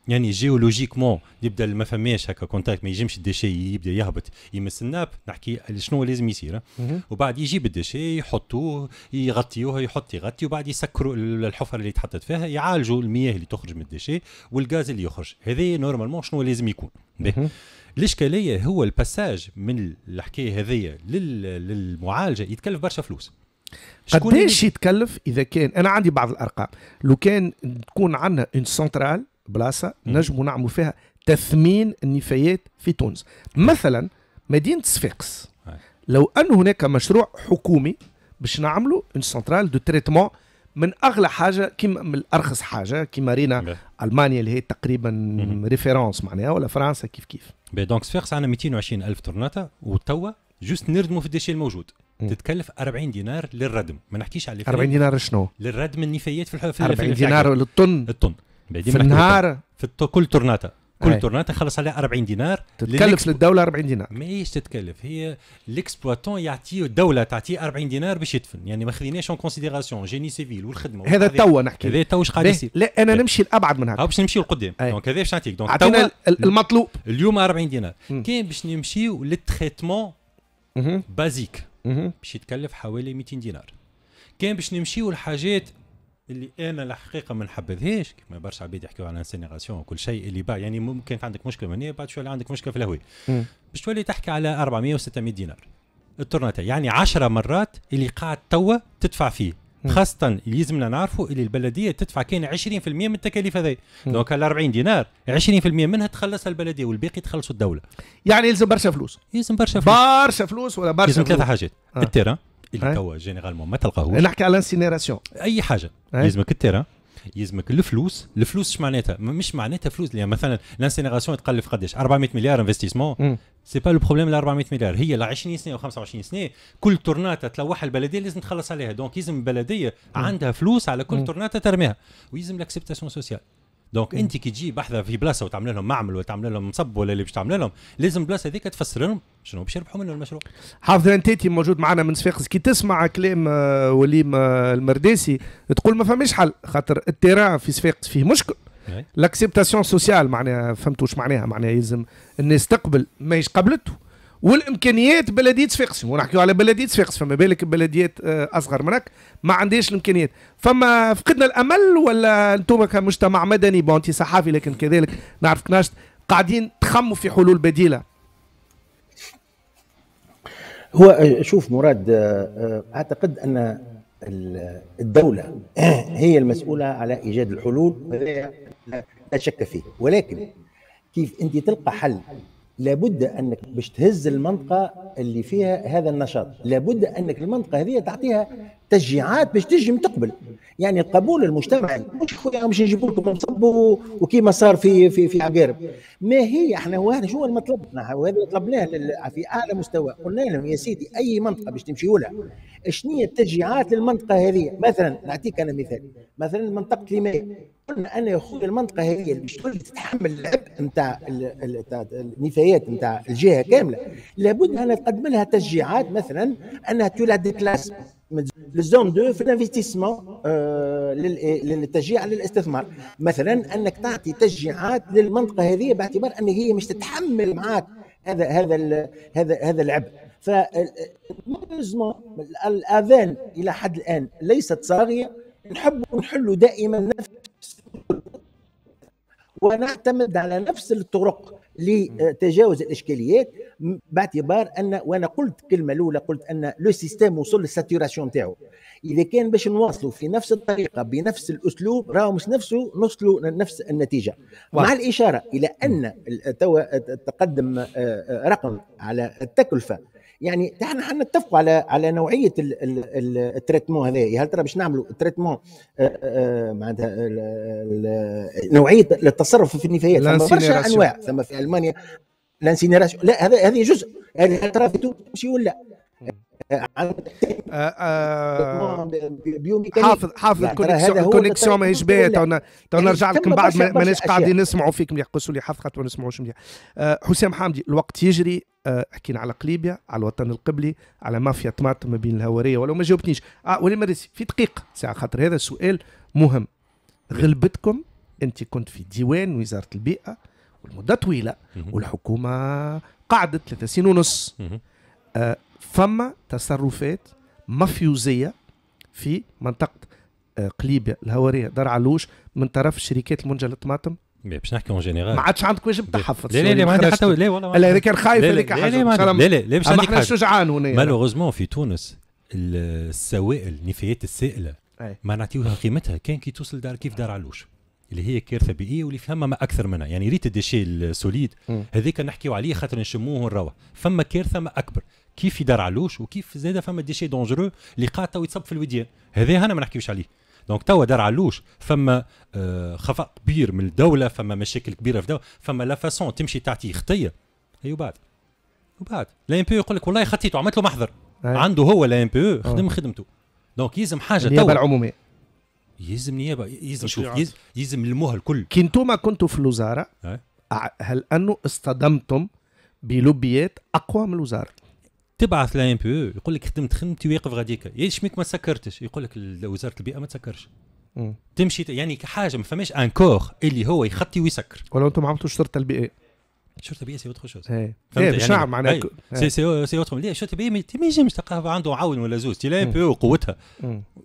يعني جيولوجيكمون يبدا ما فماش هكا كونتاكت ما يجمش الدشي يبدا يهبط يمس الناب نحكي شنو لازم يصير وبعد يجيب الدشي يحطوه يغطيوه يحط يغطي وبعد يسكروا الحفر اللي تحطت فيها يعالجوا المياه اللي تخرج من الدشي والغاز اللي يخرج هذا نورمالمون شنو لازم يكون الاشكاليه هو الباساج من الحكايه هذيا للمعالجه يتكلف برشا فلوس قداش يتكلف اذا كان انا عندي بعض الارقام لو كان تكون عندنا اون سنترال بلاصه نجموا نعملوا فيها تثمين النفايات في تونس مثلا مدينه سفيقس لو ان هناك مشروع حكومي باش نعملوا اون سنترال دو تريتمون من اغلى حاجه كيما من ارخص حاجه كيما رينا المانيا اللي هي تقريبا ريفيرونس معناها ولا فرنسا كيف كيف دونك سفيقس عندنا 220 الف تورناتا وتوا جوست نردموا في الديشي الموجود مم. تتكلف 40 دينار للردم ما نحكيش على 40 دينار شنو للردم النفايات في الحفره 40 دينار للطن الطن في النهار في كل تورناتا كل أيه. تورناتا خلص عليها 40 دينار تتكلف للدوله 40 دينار ماهيش تتكلف هي ليكسبلواتون يعطي الدوله تعطيه 40 دينار باش يدفن يعني ما خذيناش اون كونسيديراسيون جيني سيفيل والخدمه هذا توا نحكي هذا تو قاعد يصير لا انا نمشي لابعد من هكا باش نمشيو لقدام دونك هذا باش نعطيك دونك عطينا المطلوب اليوم 40 دينار كان باش نمشيو للتريتمون بازيك باش يتكلف حوالي 200 دينار كان باش نمشيو لحاجات اللي انا الحقيقه ما نحبذهاش كما برشا عباد يحكيو على انسينيغاسيون وكل شيء اللي با يعني ممكن عندك مشكله منيه بعد شويه عندك مشكله في الهوية باش تولي تحكي على 400 و600 دينار التورنتا يعني 10 مرات اللي قاعد توا تدفع فيه مم. خاصة اللي لازمنا نعرفوا اللي البلدية تدفع كان 20% من التكاليف هذي دونك ال 40 دينار 20% منها تخلصها البلدية والباقي تخلصوا الدولة يعني يلزم برشا فلوس يلزم برشا فلوس برشا فلوس ولا برشا يلزم ثلاثة حاجات آه. التيران اللي إيه. توا جينيرالمون ما تلقاهوش نحكي على الانسينيراسيون اي حاجه إيه. يلزمك التيران يلزمك الفلوس الفلوس اش معناتها مش معناتها فلوس يعني مثلا الانسينيراسيون تقلف قداش 400 مليار انفستيسمون سي با لو بروبليم ال 400 مليار هي ال 20 سنه و 25 سنه كل تورناتا تلوحها البلديه لازم تخلص عليها دونك يلزم البلديه عندها فلوس على كل تورناتا ترميها ويلزم لاكسبتاسيون سوسيال دونك انت كي تجي بحذا في بلاصه وتعمل لهم معمل ولا تعمل لهم مصب ولا اللي باش تعمل لهم لازم البلاصه هذيك تفسر لهم شنو باش يربحوا منه المشروع حافظ انتيتي موجود معنا من صفاقس كي تسمع كلام آه، وليم آه، المرداسي تقول ما فماش حل خاطر التيرا في صفاقس فيه مشكل لاكسبتاسيون سوسيال معناها فهمتوش معناها معناها يلزم الناس تقبل ماهيش قبلته والامكانيات بلديه صفاقس ونحكيو على بلديه صفاقس فما بالك بلديات آه، اصغر منك ما عندهاش الامكانيات فما فقدنا الامل ولا انتم كمجتمع مدني بون صحافي لكن كذلك نعرف كناشت قاعدين تخموا في حلول بديله هو آه، شوف مراد آه، اعتقد ان الدوله (clears throat) هي المسؤوله على ايجاد الحلول لا شك فيه ولكن كيف انت تلقى حل لابد انك باش تهز المنطقه اللي فيها هذا النشاط لابد انك المنطقه هذه تعطيها تشجيعات باش تنجم تقبل يعني القبول المجتمعي مش خويا مش نجيبوا لكم نصبوا وكيما صار في في في عقارب ما هي احنا وهذا شو المطلب وهذا طلبناه في اعلى مستوى قلنا لهم يا سيدي اي منطقه باش تمشيوا لها شنو هي التشجيعات للمنطقه هذه مثلا نعطيك انا مثال مثلا منطقه ليماء قلنا انا يا خويا المنطقه هذه اللي باش تتحمل العبء نتاع النفايات نتاع الجهه كامله لابد انها تقدم لها تشجيعات مثلا انها تولد كلاس الزون دو في الانفستيسمون آه، إيه، للتشجيع على الاستثمار مثلا انك تعطي تشجيعات للمنطقه هذه باعتبار ان هي مش تتحمل معك هذا هذا هذا هذا العبء ف الاذان الى حد الان ليست صاغيه نحب نحل دائما نفس ونعتمد على نفس الطرق لتجاوز الاشكاليات باعتبار ان وانا قلت كلمه الاولى قلت ان لو سيستيم وصل للساتوراسيون تاعو اذا كان باش نواصلوا في نفس الطريقه بنفس الاسلوب راهو مش نفسه نوصلوا نفس النتيجه مع الاشاره الى ان توا تقدم آه، آه، رقم على التكلفه يعني احنا حنتفقوا على على نوعيه التريتمون هذا هل ترى باش نعملوا تريتمون آه، آه، معناتها نوعيه التصرف في النفايات ثم برشا انواع ثم في المانيا الانسينيراسيون لا هذا هذه جزء هل ترى في تونس ولا آه، آه، حافظ حافظ الكونيكسيون ماهيش باهيه تو تونا نرجع لكم بعد ماناش قاعدين نسمعوا فيك مليح قصوا لي حافظ خاطر ما نسمعوش مليح آه، حسام حامدي الوقت يجري حكينا على قليبيا على الوطن القبلي على مافيا طماطم ما بين الهواريه ولو ما جاوبتنيش اه ولي مريسي في دقيقه ساعه خاطر هذا السؤال مهم غلبتكم انت كنت في ديوان وزاره البيئه والمده طويله والحكومه قعدت ثلاث سنين ونص فما تصرفات مافيوزيه في منطقه آه، قليبيا الهواريه دار علوش من طرف الشركات المنجة للطماطم باش نحكي اون جينيرال ما عادش عندك واجب تحفظ لا لا لا ما عندي حتى لا والله لا كان خايف هذيك حاجه لا لا لا باش نحكي احنا شجعان هنا يعني؟ مالوغوزمون في تونس السوائل النفايات السائله ما نعطيوها قيمتها كان كي توصل دار كيف دار علوش اللي هي كارثه بيئيه واللي فهمها ما اكثر منها يعني ريت الديشي السوليد هذيك نحكيو عليه خاطر نشموه ونروح فما كارثه ما اكبر كيف يدار علوش وكيف زاده فما ديشي دونجرو اللي قاعد تو يتصب في الوديان هذا انا ما نحكيوش عليه دونك توا دار علوش فما آه، خفاء كبير من الدوله فما مشاكل كبيره في الدوله فما لا فاسون تمشي تعطيه خطيه هي أيوة، وبعد وبعد أيوة، لا ام بي يقول لك والله خطيته عملت له محضر أي. عنده هو لا ام بي خدم خدمته دونك يلزم حاجه النيابه العموميه يلزم نيابه يلزم شوف يلزم المهل الكل كي انتم كنتوا في الوزاره هل انه اصطدمتم بلوبيات اقوى من الوزاره تبعث لا ام بي يقول لك خدمت خدمتي واقف غاديك يا شميك ما سكرتش يقول لك وزاره البيئه ما تسكرش تمشي يعني كحاجه ما فماش ان كور اللي هو يخطي ويسكر ولو انتم ما عملتوش شرطه البيئه شرطة البيئه سي اوتر شوز اي شعب معناها سي سي سي اوتر شرطة البيئيه ما يجمش تلقاها عنده عاون ولا زوز تي لا ام بي او قوتها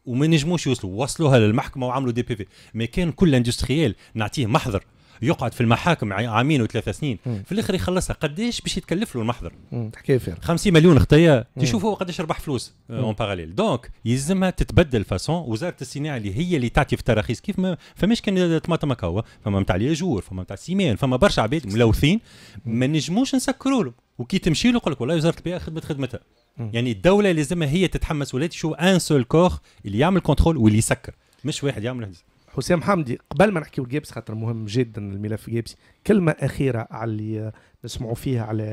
وما نجموش يوصلوا وصلوها للمحكمه وعملوا دي بي في مي كان كل اندستريال نعطيه محضر يقعد في المحاكم عامين وثلاث سنين مم. في الاخر يخلصها قديش باش يتكلف له المحضر تحكي فيها 50 مليون خطيه تشوف هو قداش ربح فلوس اون باراليل دونك يلزمها تتبدل فاسون وزاره الصناعه اللي هي اللي تعطي في التراخيص كيف ما فماش كان طماطمك هو فما نتاع الياجور فما نتاع السيمان فما برشا عباد ملوثين ما نجموش نسكروا له وكي تمشي له يقول لك والله وزاره البيئه خدمت خدمتها يعني الدوله لازمها هي تتحمس ولا تشوف ان سول كور اللي يعمل كنترول واللي يسكر مش واحد يعمل هدس. حسام حمدي قبل ما نحكي جيبس خاطر مهم جدا الملف جيبس كلمه اخيره على اللي نسمعوا فيها على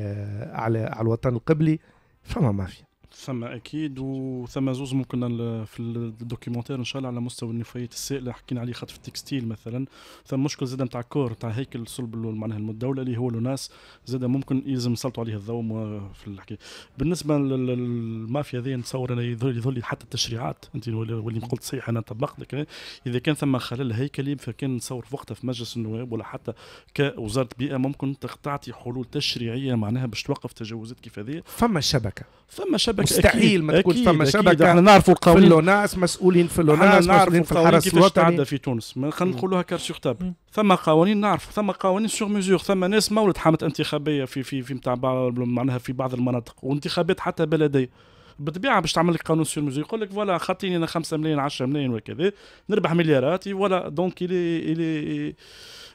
على على الوطن القبلي فما مافيا ثم اكيد وثم زوز ممكن في الدوكيومنتير ان شاء الله على مستوى النفايات السائله حكينا عليه خاطر في التكستيل مثلا ثم مشكل زاد نتاع كور نتاع هيكل صلب معناها المدوله اللي هو لوناس زاد ممكن يلزم يسلطوا عليه الضوء في الحكايه بالنسبه للمافيا هذه نتصور انا يظل حتى التشريعات انت واللي قلت صحيح انا طبقت لك اذا كان ثم خلل هيكلي فكان نصور في وقتها في مجلس النواب ولا حتى كوزاره بيئه ممكن تعطي حلول تشريعيه معناها باش توقف تجاوزات كيف هذه فما شبكه فما شبكه مستحيل ما تكون فما شبكه احنا نعرفوا القوانين في لوناس مسؤولين في لوناس مسؤولين في الحرس الوطني تعدى في تونس خلينا نقولوها كارشي خطاب ثم قوانين نعرف ثم قوانين سور ميزور ثم ناس مولد حامت انتخابيه في في في نتاع معناها في بعض المناطق وانتخابات حتى بلديه بالطبيعه باش تعمل لك قانون سور ميزور يقول لك فوالا خاطيني انا 5 ملايين 10 ملايين وكذا نربح مليارات ولا دونك الي الي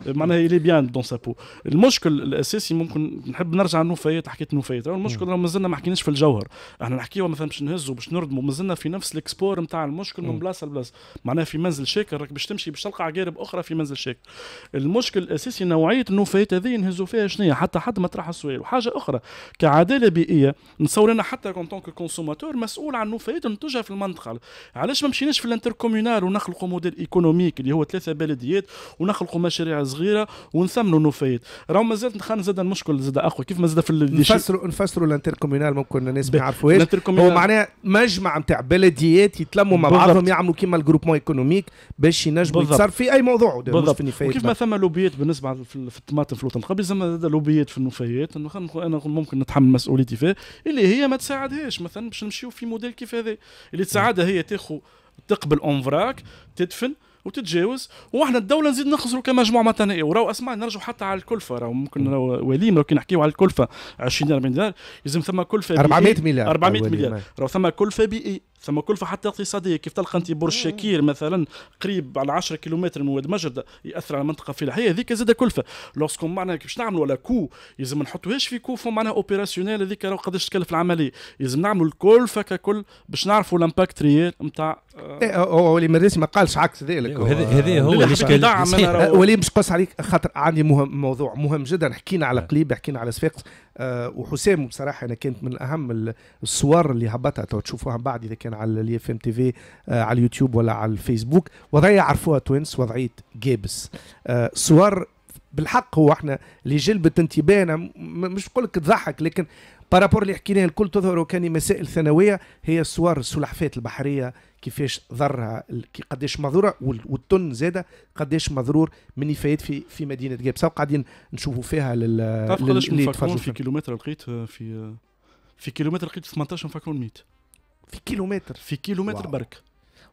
معناها يلي بيان دون سا بو المشكل الاساسي ممكن نحب نرجع للنفايات حكيت النفايات المشكل راه مازلنا ما حكيناش في الجوهر احنا نحكيو مثلا باش نهزوا باش نردموا مازلنا في نفس الاكسبور نتاع المشكل من بلاصه لبلاصه معناها في منزل شاكر راك باش تمشي باش تلقى عقارب اخرى في منزل شاكر المشكل الاساسي نوعيه النفايات هذه نهزوا فيها شنو حتى حد ما طرح السؤال وحاجه اخرى كعداله بيئيه نتصور انا حتى كونتون كونسوماتور مسؤول عن النفايات المنتوجه في المنطقه علاش ما مشيناش في الانتركومونال ونخلقوا موديل ايكونوميك اللي هو ثلاثه بلديات ونخلقوا مشاريع صغيره ونثمنوا النفايات راهو مازالت خان زاد المشكل زاد اقوى كيف ما زاد في نفسروا نفسروا الانتر كومينال ممكن الناس ما يعرفوهاش هو معناها مجمع نتاع بلديات يتلموا مع بعضهم يعملوا كيما الجروبمون ايكونوميك باش ينجموا يتصار في اي موضوع بالضبط كيف ما ثم لوبيات بالنسبه في الطماطم في الوطن قبل زعما لوبيات في النفايات انا ممكن نتحمل مسؤوليتي فيها اللي هي ما تساعدهاش مثلا باش نمشيو في موديل كيف هذا اللي تساعدها هي تاخذ تقبل اون فراك تدفن وتتجاوز واحنا الدوله نزيد نخسروا كمجموعه متنائيه وراو اسمع نرجعوا حتى على الكلفه راه ممكن راه وليم لو كي نحكيو على الكلفه 20 40 دينار لازم ثم كلفه 400 مليار 400 مليار راه ثم كلفه بيئيه ثم كلفه حتى اقتصاديه كيف تلقى انت برج شكير مثلا قريب على 10 كيلومتر من واد مجرد ياثر على منطقه فلاحيه هذيك زاد كلفه لوسكو معنا باش نعملوا ولا كو لازم نحطوا نحطوهاش في كو معناها اوبيراسيونيل هذيك راه قداش تكلف العمليه لازم نعملوا الكلفه ككل باش نعرفوا الامباكت ريال نتاع هو ولي مريسي ما قالش عكس ذلك هذا هو الاشكال آه، ولي باش قص عليك خاطر عندي مهم موضوع مهم جدا حكينا على نعم. قليب حكينا على صفاقس أه وحسام بصراحه انا كانت من اهم الصور اللي هبطها تشوفوها بعد اذا كان كان على اف ام تي في على اليوتيوب ولا على الفيسبوك وضعيه عرفوها توينس وضعيه جيبس آه، صور بالحق هو احنا اللي جلبت انتباهنا مش بقول لك تضحك لكن بارابور اللي حكيناه الكل تظهر وكان مسائل ثانويه هي صور السلحفات البحريه كيفاش ضرها قداش مضروره والتن زاده قداش مضرور من نفايات في في مدينه جابسه وقاعدين نشوفوا فيها لل تعرف قداش آه، آه، في كيلومتر لقيت في في كيلومتر لقيت 18 مفكرون 100 في كيلومتر في كيلومتر برك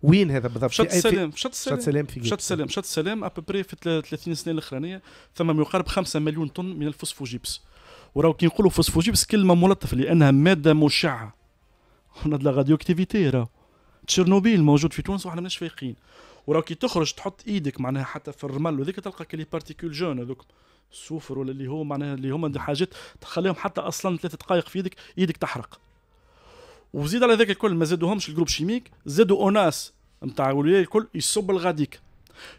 وين هذا بالضبط؟ شط السلام شط السلام شط السلام شط السلام ابوبري في 30 سنه الاخرانيه ثم ما يقارب 5 مليون طن من الفوسفوجيبس وراو كي نقولوا فوسفوجيبس كلمه ملطفه لانها ماده مشعه هنا لا اكتيفيتي راه تشيرنوبيل موجود في تونس وحنا ماناش فايقين وراو كي تخرج تحط ايدك معناها حتى في الرمل وذيك تلقى كلي بارتيكول جون هذوك السوفر ولا اللي هو معناها اللي هما حاجات تخليهم حتى اصلا ثلاث دقائق في يدك ايدك تحرق وزيد على ذاك الكل ما زادوهمش الجروب شيميك زادوا اوناس نتاع الولايه الكل يصب الغاديك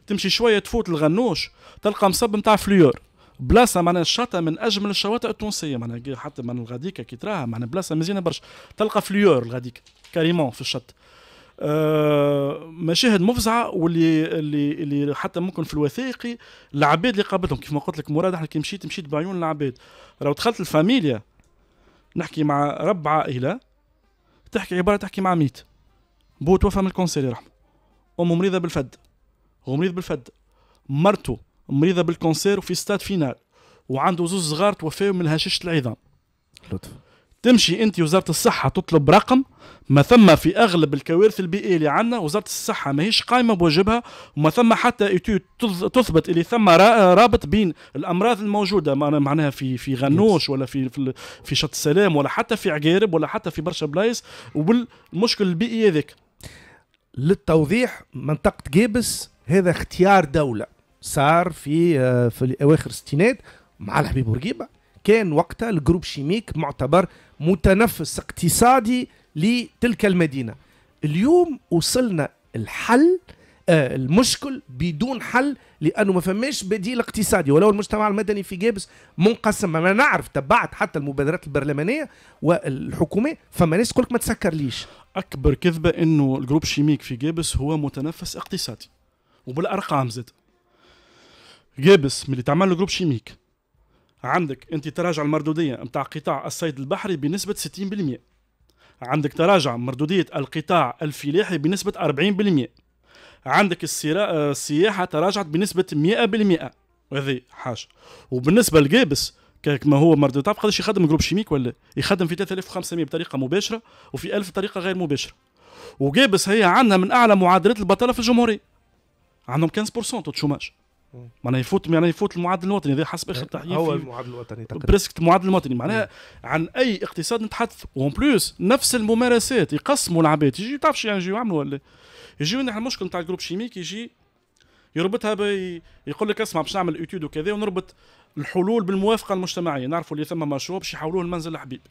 تمشي شويه تفوت الغنوش تلقى مصب نتاع فليور بلاصه معناها الشاطئ من اجمل الشواطئ التونسيه معناها حتى من الغاديك كي تراها معناها بلاصه مزيانه برشا تلقى فليور الغاديك كاريمون في الشط أه مشاهد مفزعه واللي اللي اللي حتى ممكن في الوثائقي العباد اللي قابلتهم كيف ما قلت لك مراد احنا كي مشيت مشيت بعيون العباد لو دخلت الفاميليا نحكي مع رب عائله تحكي عباره تحكي مع ميت بو توفى من الكونسير يرحمه امه مريضه بالفد هو مريض بالفد مرته مريضه بالكونسير وفي ستاد فينال وعنده زوز صغار توفاو من هشاشه العظام لطف تمشي انت وزاره الصحه تطلب رقم ما ثم في اغلب الكوارث البيئيه اللي عندنا وزاره الصحه ماهيش قائمه بواجبها وما ثم حتى تثبت اللي ثم رابط بين الامراض الموجوده معناها في في غنوش ولا في في شط السلام ولا حتى في عقارب ولا حتى في برشا بلايص والمشكل البيئي هذاك للتوضيح منطقه جيبس هذا اختيار دوله صار في آه، في اواخر الستينات مع الحبيب بورقيبه كان وقتها الجروب شيميك معتبر متنفس اقتصادي لتلك المدينة اليوم وصلنا الحل آه، المشكل بدون حل لانه ما فماش بديل اقتصادي ولو المجتمع المدني في جابس منقسم ما نعرف تبعت حتى المبادرات البرلمانيه والحكوميه فما ناس تقول ما تسكر ليش اكبر كذبه انه الجروب شيميك في جابس هو متنفس اقتصادي وبالارقام زاد جابس ملي تعمل له جروب شيميك عندك انت تراجع المردودية متاع قطاع الصيد البحري بنسبة 60% عندك تراجع مردودية القطاع الفلاحي بنسبة 40% عندك السيرا... السياحة تراجعت بنسبة 100% وهذه حاجة وبالنسبة لجابس كما هو مردود تعرف قداش يخدم جروب شيميك ولا يخدم في 3500 بطريقة مباشرة وفي 1000 بطريقة غير مباشرة وجابس هي عندها من أعلى معادلات البطالة في الجمهورية عندهم 15% تشوماج معناها يفوت معناها يفوت المعدل الوطني هذا حسب اخر تحقيق هو المعدل الوطني بريسك المعدل الوطني معناها عن اي اقتصاد نتحدث وان بلوس نفس الممارسات يقسموا العباد يجي تعرف شو يعني يعملوا ولا يجيو نحن المشكل نتاع الجروب شيميك يجي يربطها بي يقول لك اسمع باش نعمل اتيود وكذا ونربط الحلول بالموافقه المجتمعيه نعرفوا اللي ثم مشروع باش يحولوه لمنزل الحبيب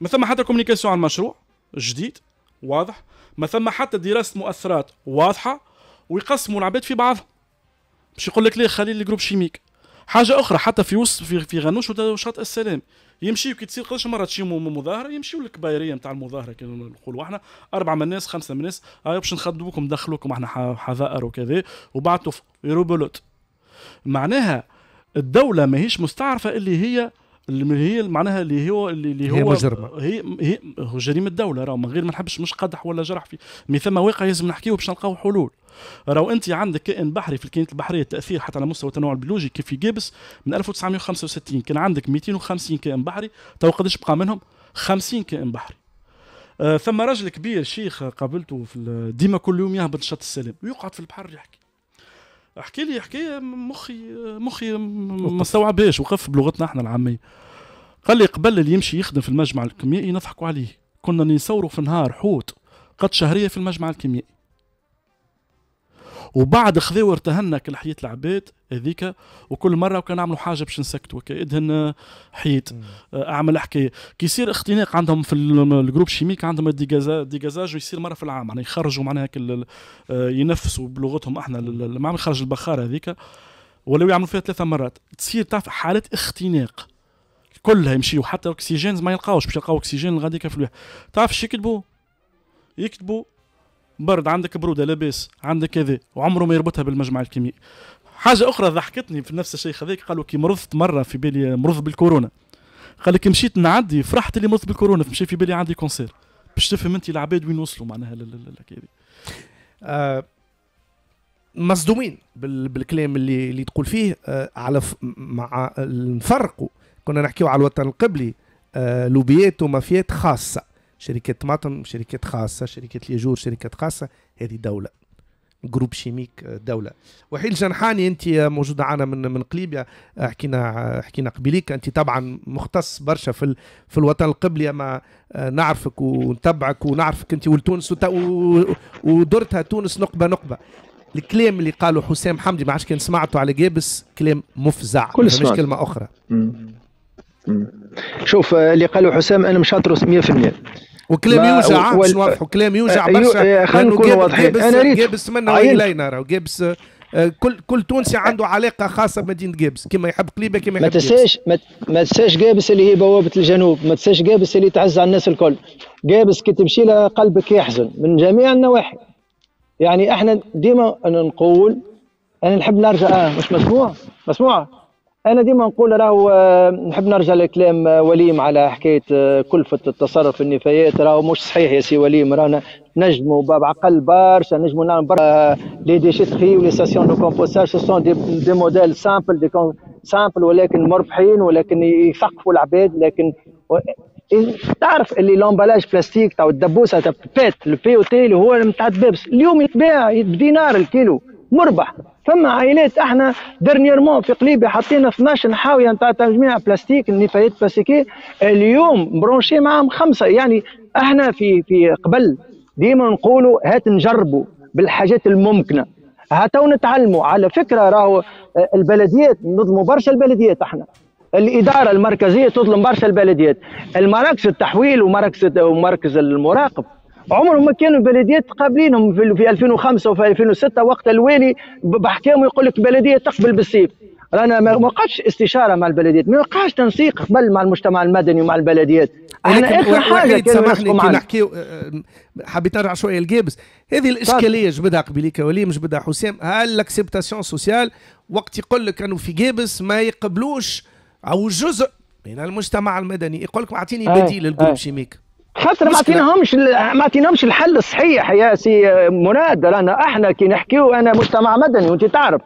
ما ثم حتى كوميونيكاسيون على المشروع جديد واضح ما ثم حتى دراسه مؤثرات واضحه ويقسموا العباد في بعضهم باش يقول لك ليه خلي لي جروب شيميك حاجه اخرى حتى في وسط في, في غنوش وشاطئ السلام يمشي كي تصير قداش مره تشي مظاهره يمشيوا للكبايريه نتاع المظاهره كي نقولوا احنا اربعه من الناس خمسه من الناس هاي باش نخدموكم ندخلوكم احنا حذائر وكذا وبعتوا يروبلوت معناها الدوله ماهيش مستعرفه اللي هي اللي هي معناها اللي هو اللي هو هي مجرمه هي هي هو جريمه الدوله راه من غير ما نحبش مش قدح ولا جرح في مي ثم واقع لازم نحكيه باش نلقاو حلول راهو انت عندك كائن بحري في الكائنات البحريه تاثير حتى على مستوى التنوع البيولوجي كيف في جيبس من 1965 كان عندك 250 كائن بحري تو قداش بقى منهم 50 كائن بحري آه ثم راجل كبير شيخ قابلته في ديما كل يوم يهبط شط السلام ويقعد في البحر يحكي احكي لي حكايه مخي مخي ما استوعبهاش وقف بلغتنا احنا العاميه قال لي قبل اللي يمشي يخدم في المجمع الكيميائي نضحكوا عليه كنا نصوروا في نهار حوت قد شهريه في المجمع الكيميائي وبعد خذاو كل لحياة العباد هذيك وكل مره وكان نعملوا حاجه باش نسكتوا ادهن آه، حيط آه، اعمل حكايه كي يصير اختناق عندهم في الجروب شيميك عندهم ديجازاج ويصير مره في العام يعني يخرجوا معناها آه، ينفسوا بلغتهم احنا ما يخرج البخار هذيك ولا يعملوا فيها ثلاثه مرات تصير تعرف حالات اختناق كلها يمشيوا حتى الاكسجين ما يلقاوش باش يلقاو اكسجين غاديك في الواحد تعرف شو يكتبوا يكتبوا برد عندك بروده لاباس عندك كذا وعمره ما يربطها بالمجمع الكيميائي حاجه اخرى ضحكتني في نفس الشيء هذاك قالوا كي مرضت مره في بالي مرض بالكورونا قال لك مشيت نعدي فرحت اللي مرضت بالكورونا مشي في بالي عندي كونسير باش تفهم انت العباد وين وصلوا معناها آه مصدومين بالكلام اللي اللي تقول فيه آه على ف... مع نفرقوا كنا نحكيو على الوطن القبلي آه لوبيات ومافيات خاصه شركات طماطم شركات خاصه شركات ليجور شركات خاصه هذه دوله جروب شيميك آه، دوله وحيل جنحاني انت موجوده عنا من من قليبيا آه، حكينا آه، حكينا قبليك انت طبعا مختص برشا في في الوطن القبلي اما نعرفك ونتبعك ونعرفك انت ولتونس ودرتها تونس نقبه نقبه الكلام اللي قاله حسام حمدي ما عادش كان سمعته على جابس كلام مفزع كل مش كلمه اخرى مم. مم. شوف اللي قاله حسام انا مش 100% وكلام يوجع باش نوضحوا كلام يوجع أيوة، برشا إيه، خلينا نكونوا واضحين انا ريت جابس منا والينا راهو جابس آه، كل كل تونسي عنده علاقه خاصه بمدينه جابس كما يحب قليبه كما يحب ما تنساش ما تنساش جابس اللي هي بوابه الجنوب ما تنساش جابس اللي تعز على الناس الكل جابس كي تمشي لها قلبك يحزن من جميع النواحي يعني احنا ديما نقول انا نحب نرجع آه مش مسموع مسموعه انا ديما نقول راهو آه، نحب نرجع لكلام آه، وليم على حكايه آه، كلفه التصرف في النفايات راهو مش صحيح يا سي وليم رانا نجموا بعقل برشا نجموا نعمل برشا لي ديشيتري ولي ساسيون دو كومبوستاج سو دي, دي موديل سامبل دي سامبل ولكن مربحين ولكن يثقفوا العباد لكن و... إيه، تعرف اللي لومبالاج بلاستيك تاع الدبوسه تاع بيت البي او تي اللي هو نتاع الدبس اليوم يتباع بدينار الكيلو مربح فما عائلات احنا درنيرمون في قليبي حطينا 12 حاويه نتاع تجميع بلاستيك النفايات بلاستيكيه اليوم برونشي معهم خمسه يعني احنا في في قبل ديما نقولوا هات نجربوا بالحاجات الممكنه هاتوا نتعلموا على فكره راهو آه، البلديات نظلموا برشا البلديات احنا الاداره المركزيه تظلم برشا البلديات المراكز التحويل ومركز ومركز المراقب عمرهم ما كانوا البلديات قابلينهم في 2005 وفي 2006 وقت الوالي باحكامه يقول لك بلديه تقبل بالسيف رانا ما وقعش استشاره مع البلديات ما وقعش تنسيق قبل مع المجتمع المدني ومع البلديات احنا اخر حاجه كانوا كي نحكي حبيت نرجع شويه لجيبس هذه الاشكاليه جبدها قبيليك ولي مش جبدها حسام هل لاكسبتاسيون سوسيال وقت يقول لك انه في جيبس ما يقبلوش او جزء من المجتمع المدني يقول لك اعطيني آه، بديل للجروب آه. شيميك خاطر ما عطيناهمش ما عطيناهمش الحل الصحيح يا سي مراد رانا احنا كي نحكيو انا مجتمع مدني وانت تعرف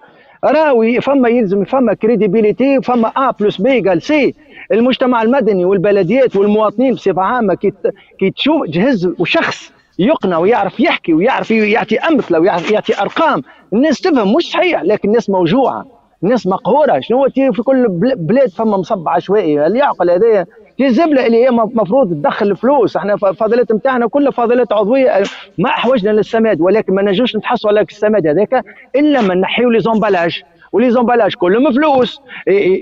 راوي فما يلزم فما كريديبيليتي فما ا بلس بي قال سي المجتمع المدني والبلديات والمواطنين بصفه عامه كي كي تشوف جهز وشخص يقنع ويعرف يحكي ويعرف يعطي امثله ويعرف يعطي ارقام الناس تفهم مش صحيح لكن الناس موجوعه الناس مقهوره شنو في كل بلاد فما مصب عشوائي اللي يعقل هذايا في زبله اللي هي المفروض تدخل فلوس احنا فضلات نتاعنا كلها فضلات عضويه ما احوجنا للسماد ولكن ما نجمش نتحصل على السماد هذاك الا ما نحيو لي زومبلاج ولي زومبلاج كلهم فلوس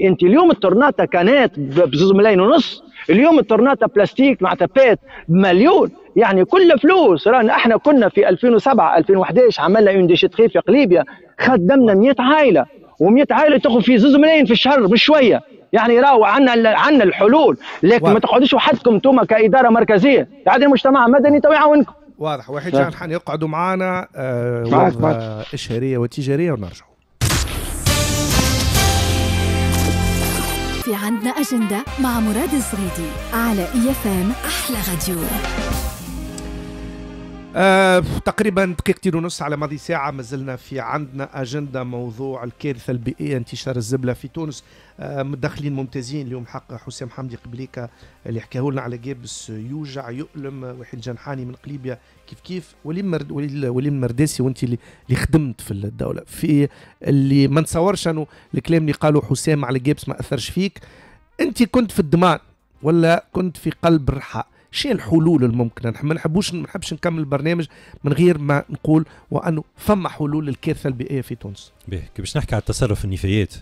انت اليوم الترناتا كانت بزوز ملايين ونص اليوم الترناتا بلاستيك مع تبات بمليون يعني كل فلوس رانا احنا كنا في 2007 2011 عملنا اون ديشيتري في قليبيا خدمنا 100 عائله و100 عائله تاخذ في زوز ملايين في الشهر مش شويه يعني راهو عنا عنا الحلول لكن واضح. ما تقعدوش وحدكم انتم كاداره مركزيه قاعد المجتمع المدني تو يعاونكم واضح وحيد جان شحن يقعدوا معنا آه اشهاريه وتجاريه ونرجعوا في عندنا اجنده مع مراد الصغيدي على اي اف ام احلى راديو أه تقريبا دقيقتين ونص على ماضي ساعة مازلنا في عندنا أجندة موضوع الكارثة البيئية انتشار الزبلة في تونس أه مدخلين ممتازين اليوم حق حسام حمدي قبليكا اللي حكاه لنا على جابس يوجع يؤلم وحيد جنحاني من قليبيا كيف كيف وليم مرد وليم مرداسي وانت اللي, خدمت في الدولة في اللي ما نتصورش انه الكلام اللي قاله حسام على جابس ما أثرش فيك انت كنت في الدمان ولا كنت في قلب الرحى شي الحلول الممكنه نحن ما نحبوش ما نحبش نكمل البرنامج من غير ما نقول وانه فما حلول للكارثه البيئيه في تونس باهي كي باش نحكي على التصرف النفايات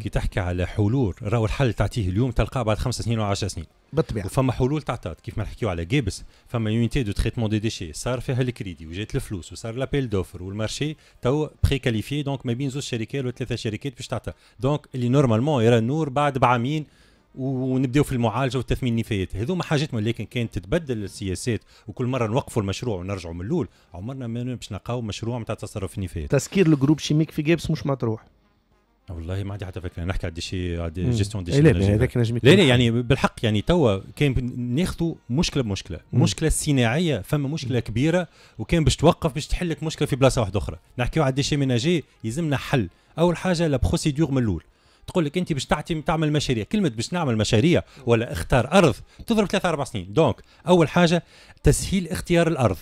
كي تحكي على حلول راهو الحل تعطيه اليوم تلقاه بعد خمس سنين و 10 سنين بالطبيعه وفما حلول تعطات كيف ما نحكيو على جيبس فما يونيتي دو تريتمون دي ديشي صار فيها الكريدي وجات الفلوس وصار لابيل دوفر والمارشي تو بري كاليفي دونك ما بين زوج شركات ولا ثلاثه شركات باش تعطى دونك اللي نورمالمون يرى النور بعد بعامين ونبداو في المعالجه وتثمين النفايات هذوما حاجتهم لكن كانت تتبدل السياسات وكل مره نوقفوا المشروع ونرجعوا من الاول عمرنا ما باش نلقاو مشروع نتاع تصرف النفايات تسكير الجروب شيميك في جيبس مش مطروح والله ما عندي حتى فكره نحكي على شيء على جيستيون إيه، دي لا لا لا يعني بالحق يعني توا كان ناخذوا مشكله بمشكله مم. مشكله صناعيه فما مشكله كبيره وكان باش توقف باش تحل لك مشكله في بلاصه واحده اخرى نحكيو على شي ميناجي يلزمنا حل اول حاجه لا بروسيدور من الاول تقول لك انت باش تعمل مشاريع كلمه باش نعمل مشاريع ولا اختار ارض تضرب ثلاث اربع سنين دونك اول حاجه تسهيل اختيار الارض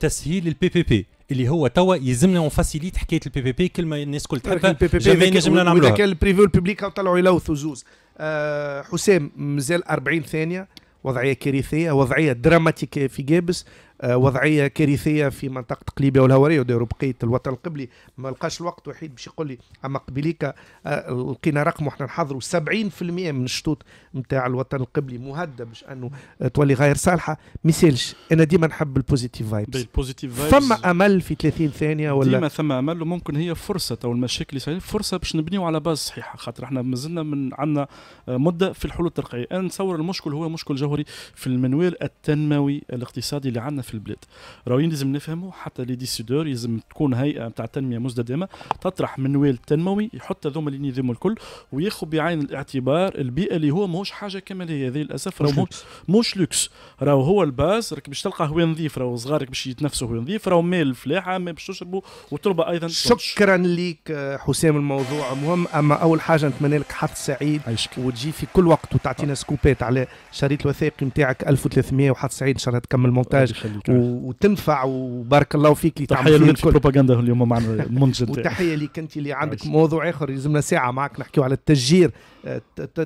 تسهيل البي بي بي اللي هو توا يلزمنا نفاسيليت حكايه البي بي بي ما الناس الكل تحبها جميع نجمنا نعملوها كان البريفيو والببليك طلعوا يلوثوا زوز أه حسام مازال 40 ثانيه وضعيه كارثيه وضعيه دراماتيك في جابس آه، وضعيه كارثيه في منطقه قليبيا والهواريه وديروا بقيه الوطن القبلي ما لقاش الوقت وحيد باش يقول لي اما قبليك آه، لقينا رقم وحنا نحضروا 70% من الشطوط نتاع الوطن القبلي مهدى باش انه تولي غير صالحه ما يسالش انا ديما نحب البوزيتيف فايبس البوزيتيف فايبس ثم امل في 30 ثانيه ولا ديما ثم امل وممكن هي فرصه او المشاكل اللي صارت فرصه باش نبنيو على باز صحيحه خاطر احنا مازلنا من عندنا آه، مده في الحلول الترقيه انا نتصور المشكل هو مشكل جوهري في المنوال التنموي الاقتصادي اللي عندنا في في البلاد راهو لازم نفهموا حتى لي ديسيدور لازم تكون هيئه نتاع تنميه مستدامه تطرح منوال تنموي يحط هذوما اللي نظام الكل وياخذ بعين الاعتبار البيئه اللي هو ماهوش حاجه كما هي هذه للاسف راهو مش (laughs) لوكس راهو هو الباز راك باش تلقى هو نظيف راهو صغارك باش يتنفسوا هو نظيف راهو ماء الفلاحه ما باش تشربوا وتربه ايضا شكرا لك حسام الموضوع مهم اما اول حاجه نتمنى لك حظ سعيد عايشك. وتجي في كل وقت وتعطينا سكوبات على شريط الوثائقي نتاعك 1300 وحظ سعيد ان شاء الله تكمل مونتاج وتنفع وبارك الله فيك اللي تحيه البروباغندا اليوم معنا (laughs) منجد وتحيه ليك انت اللي عندك موضوع اخر يلزمنا ساعه معك نحكيو على التشجير آه،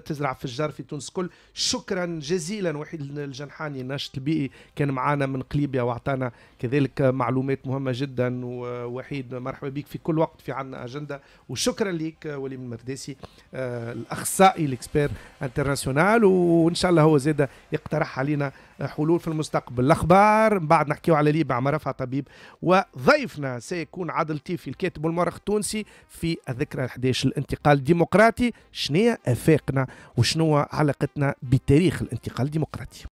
تزرع في في تونس كل شكرا جزيلا وحيد الجنحاني الناشط البيئي كان معنا من قليبيا واعطانا كذلك معلومات مهمه جدا ووحيد مرحبا بك في كل وقت في عنا اجنده وشكرا لك ولي من مرداسي آه، الاخصائي الاكسبير انترناسيونال وان شاء الله هو زاده يقترح علينا حلول في المستقبل الاخبار بعد نحكيو على ليبيا مع رفع طبيب وضيفنا سيكون عادل تيفي الكاتب والمؤرخ التونسي في الذكرى 11 الانتقال الديمقراطي شنو افاقنا وشنو علاقتنا بتاريخ الانتقال الديمقراطي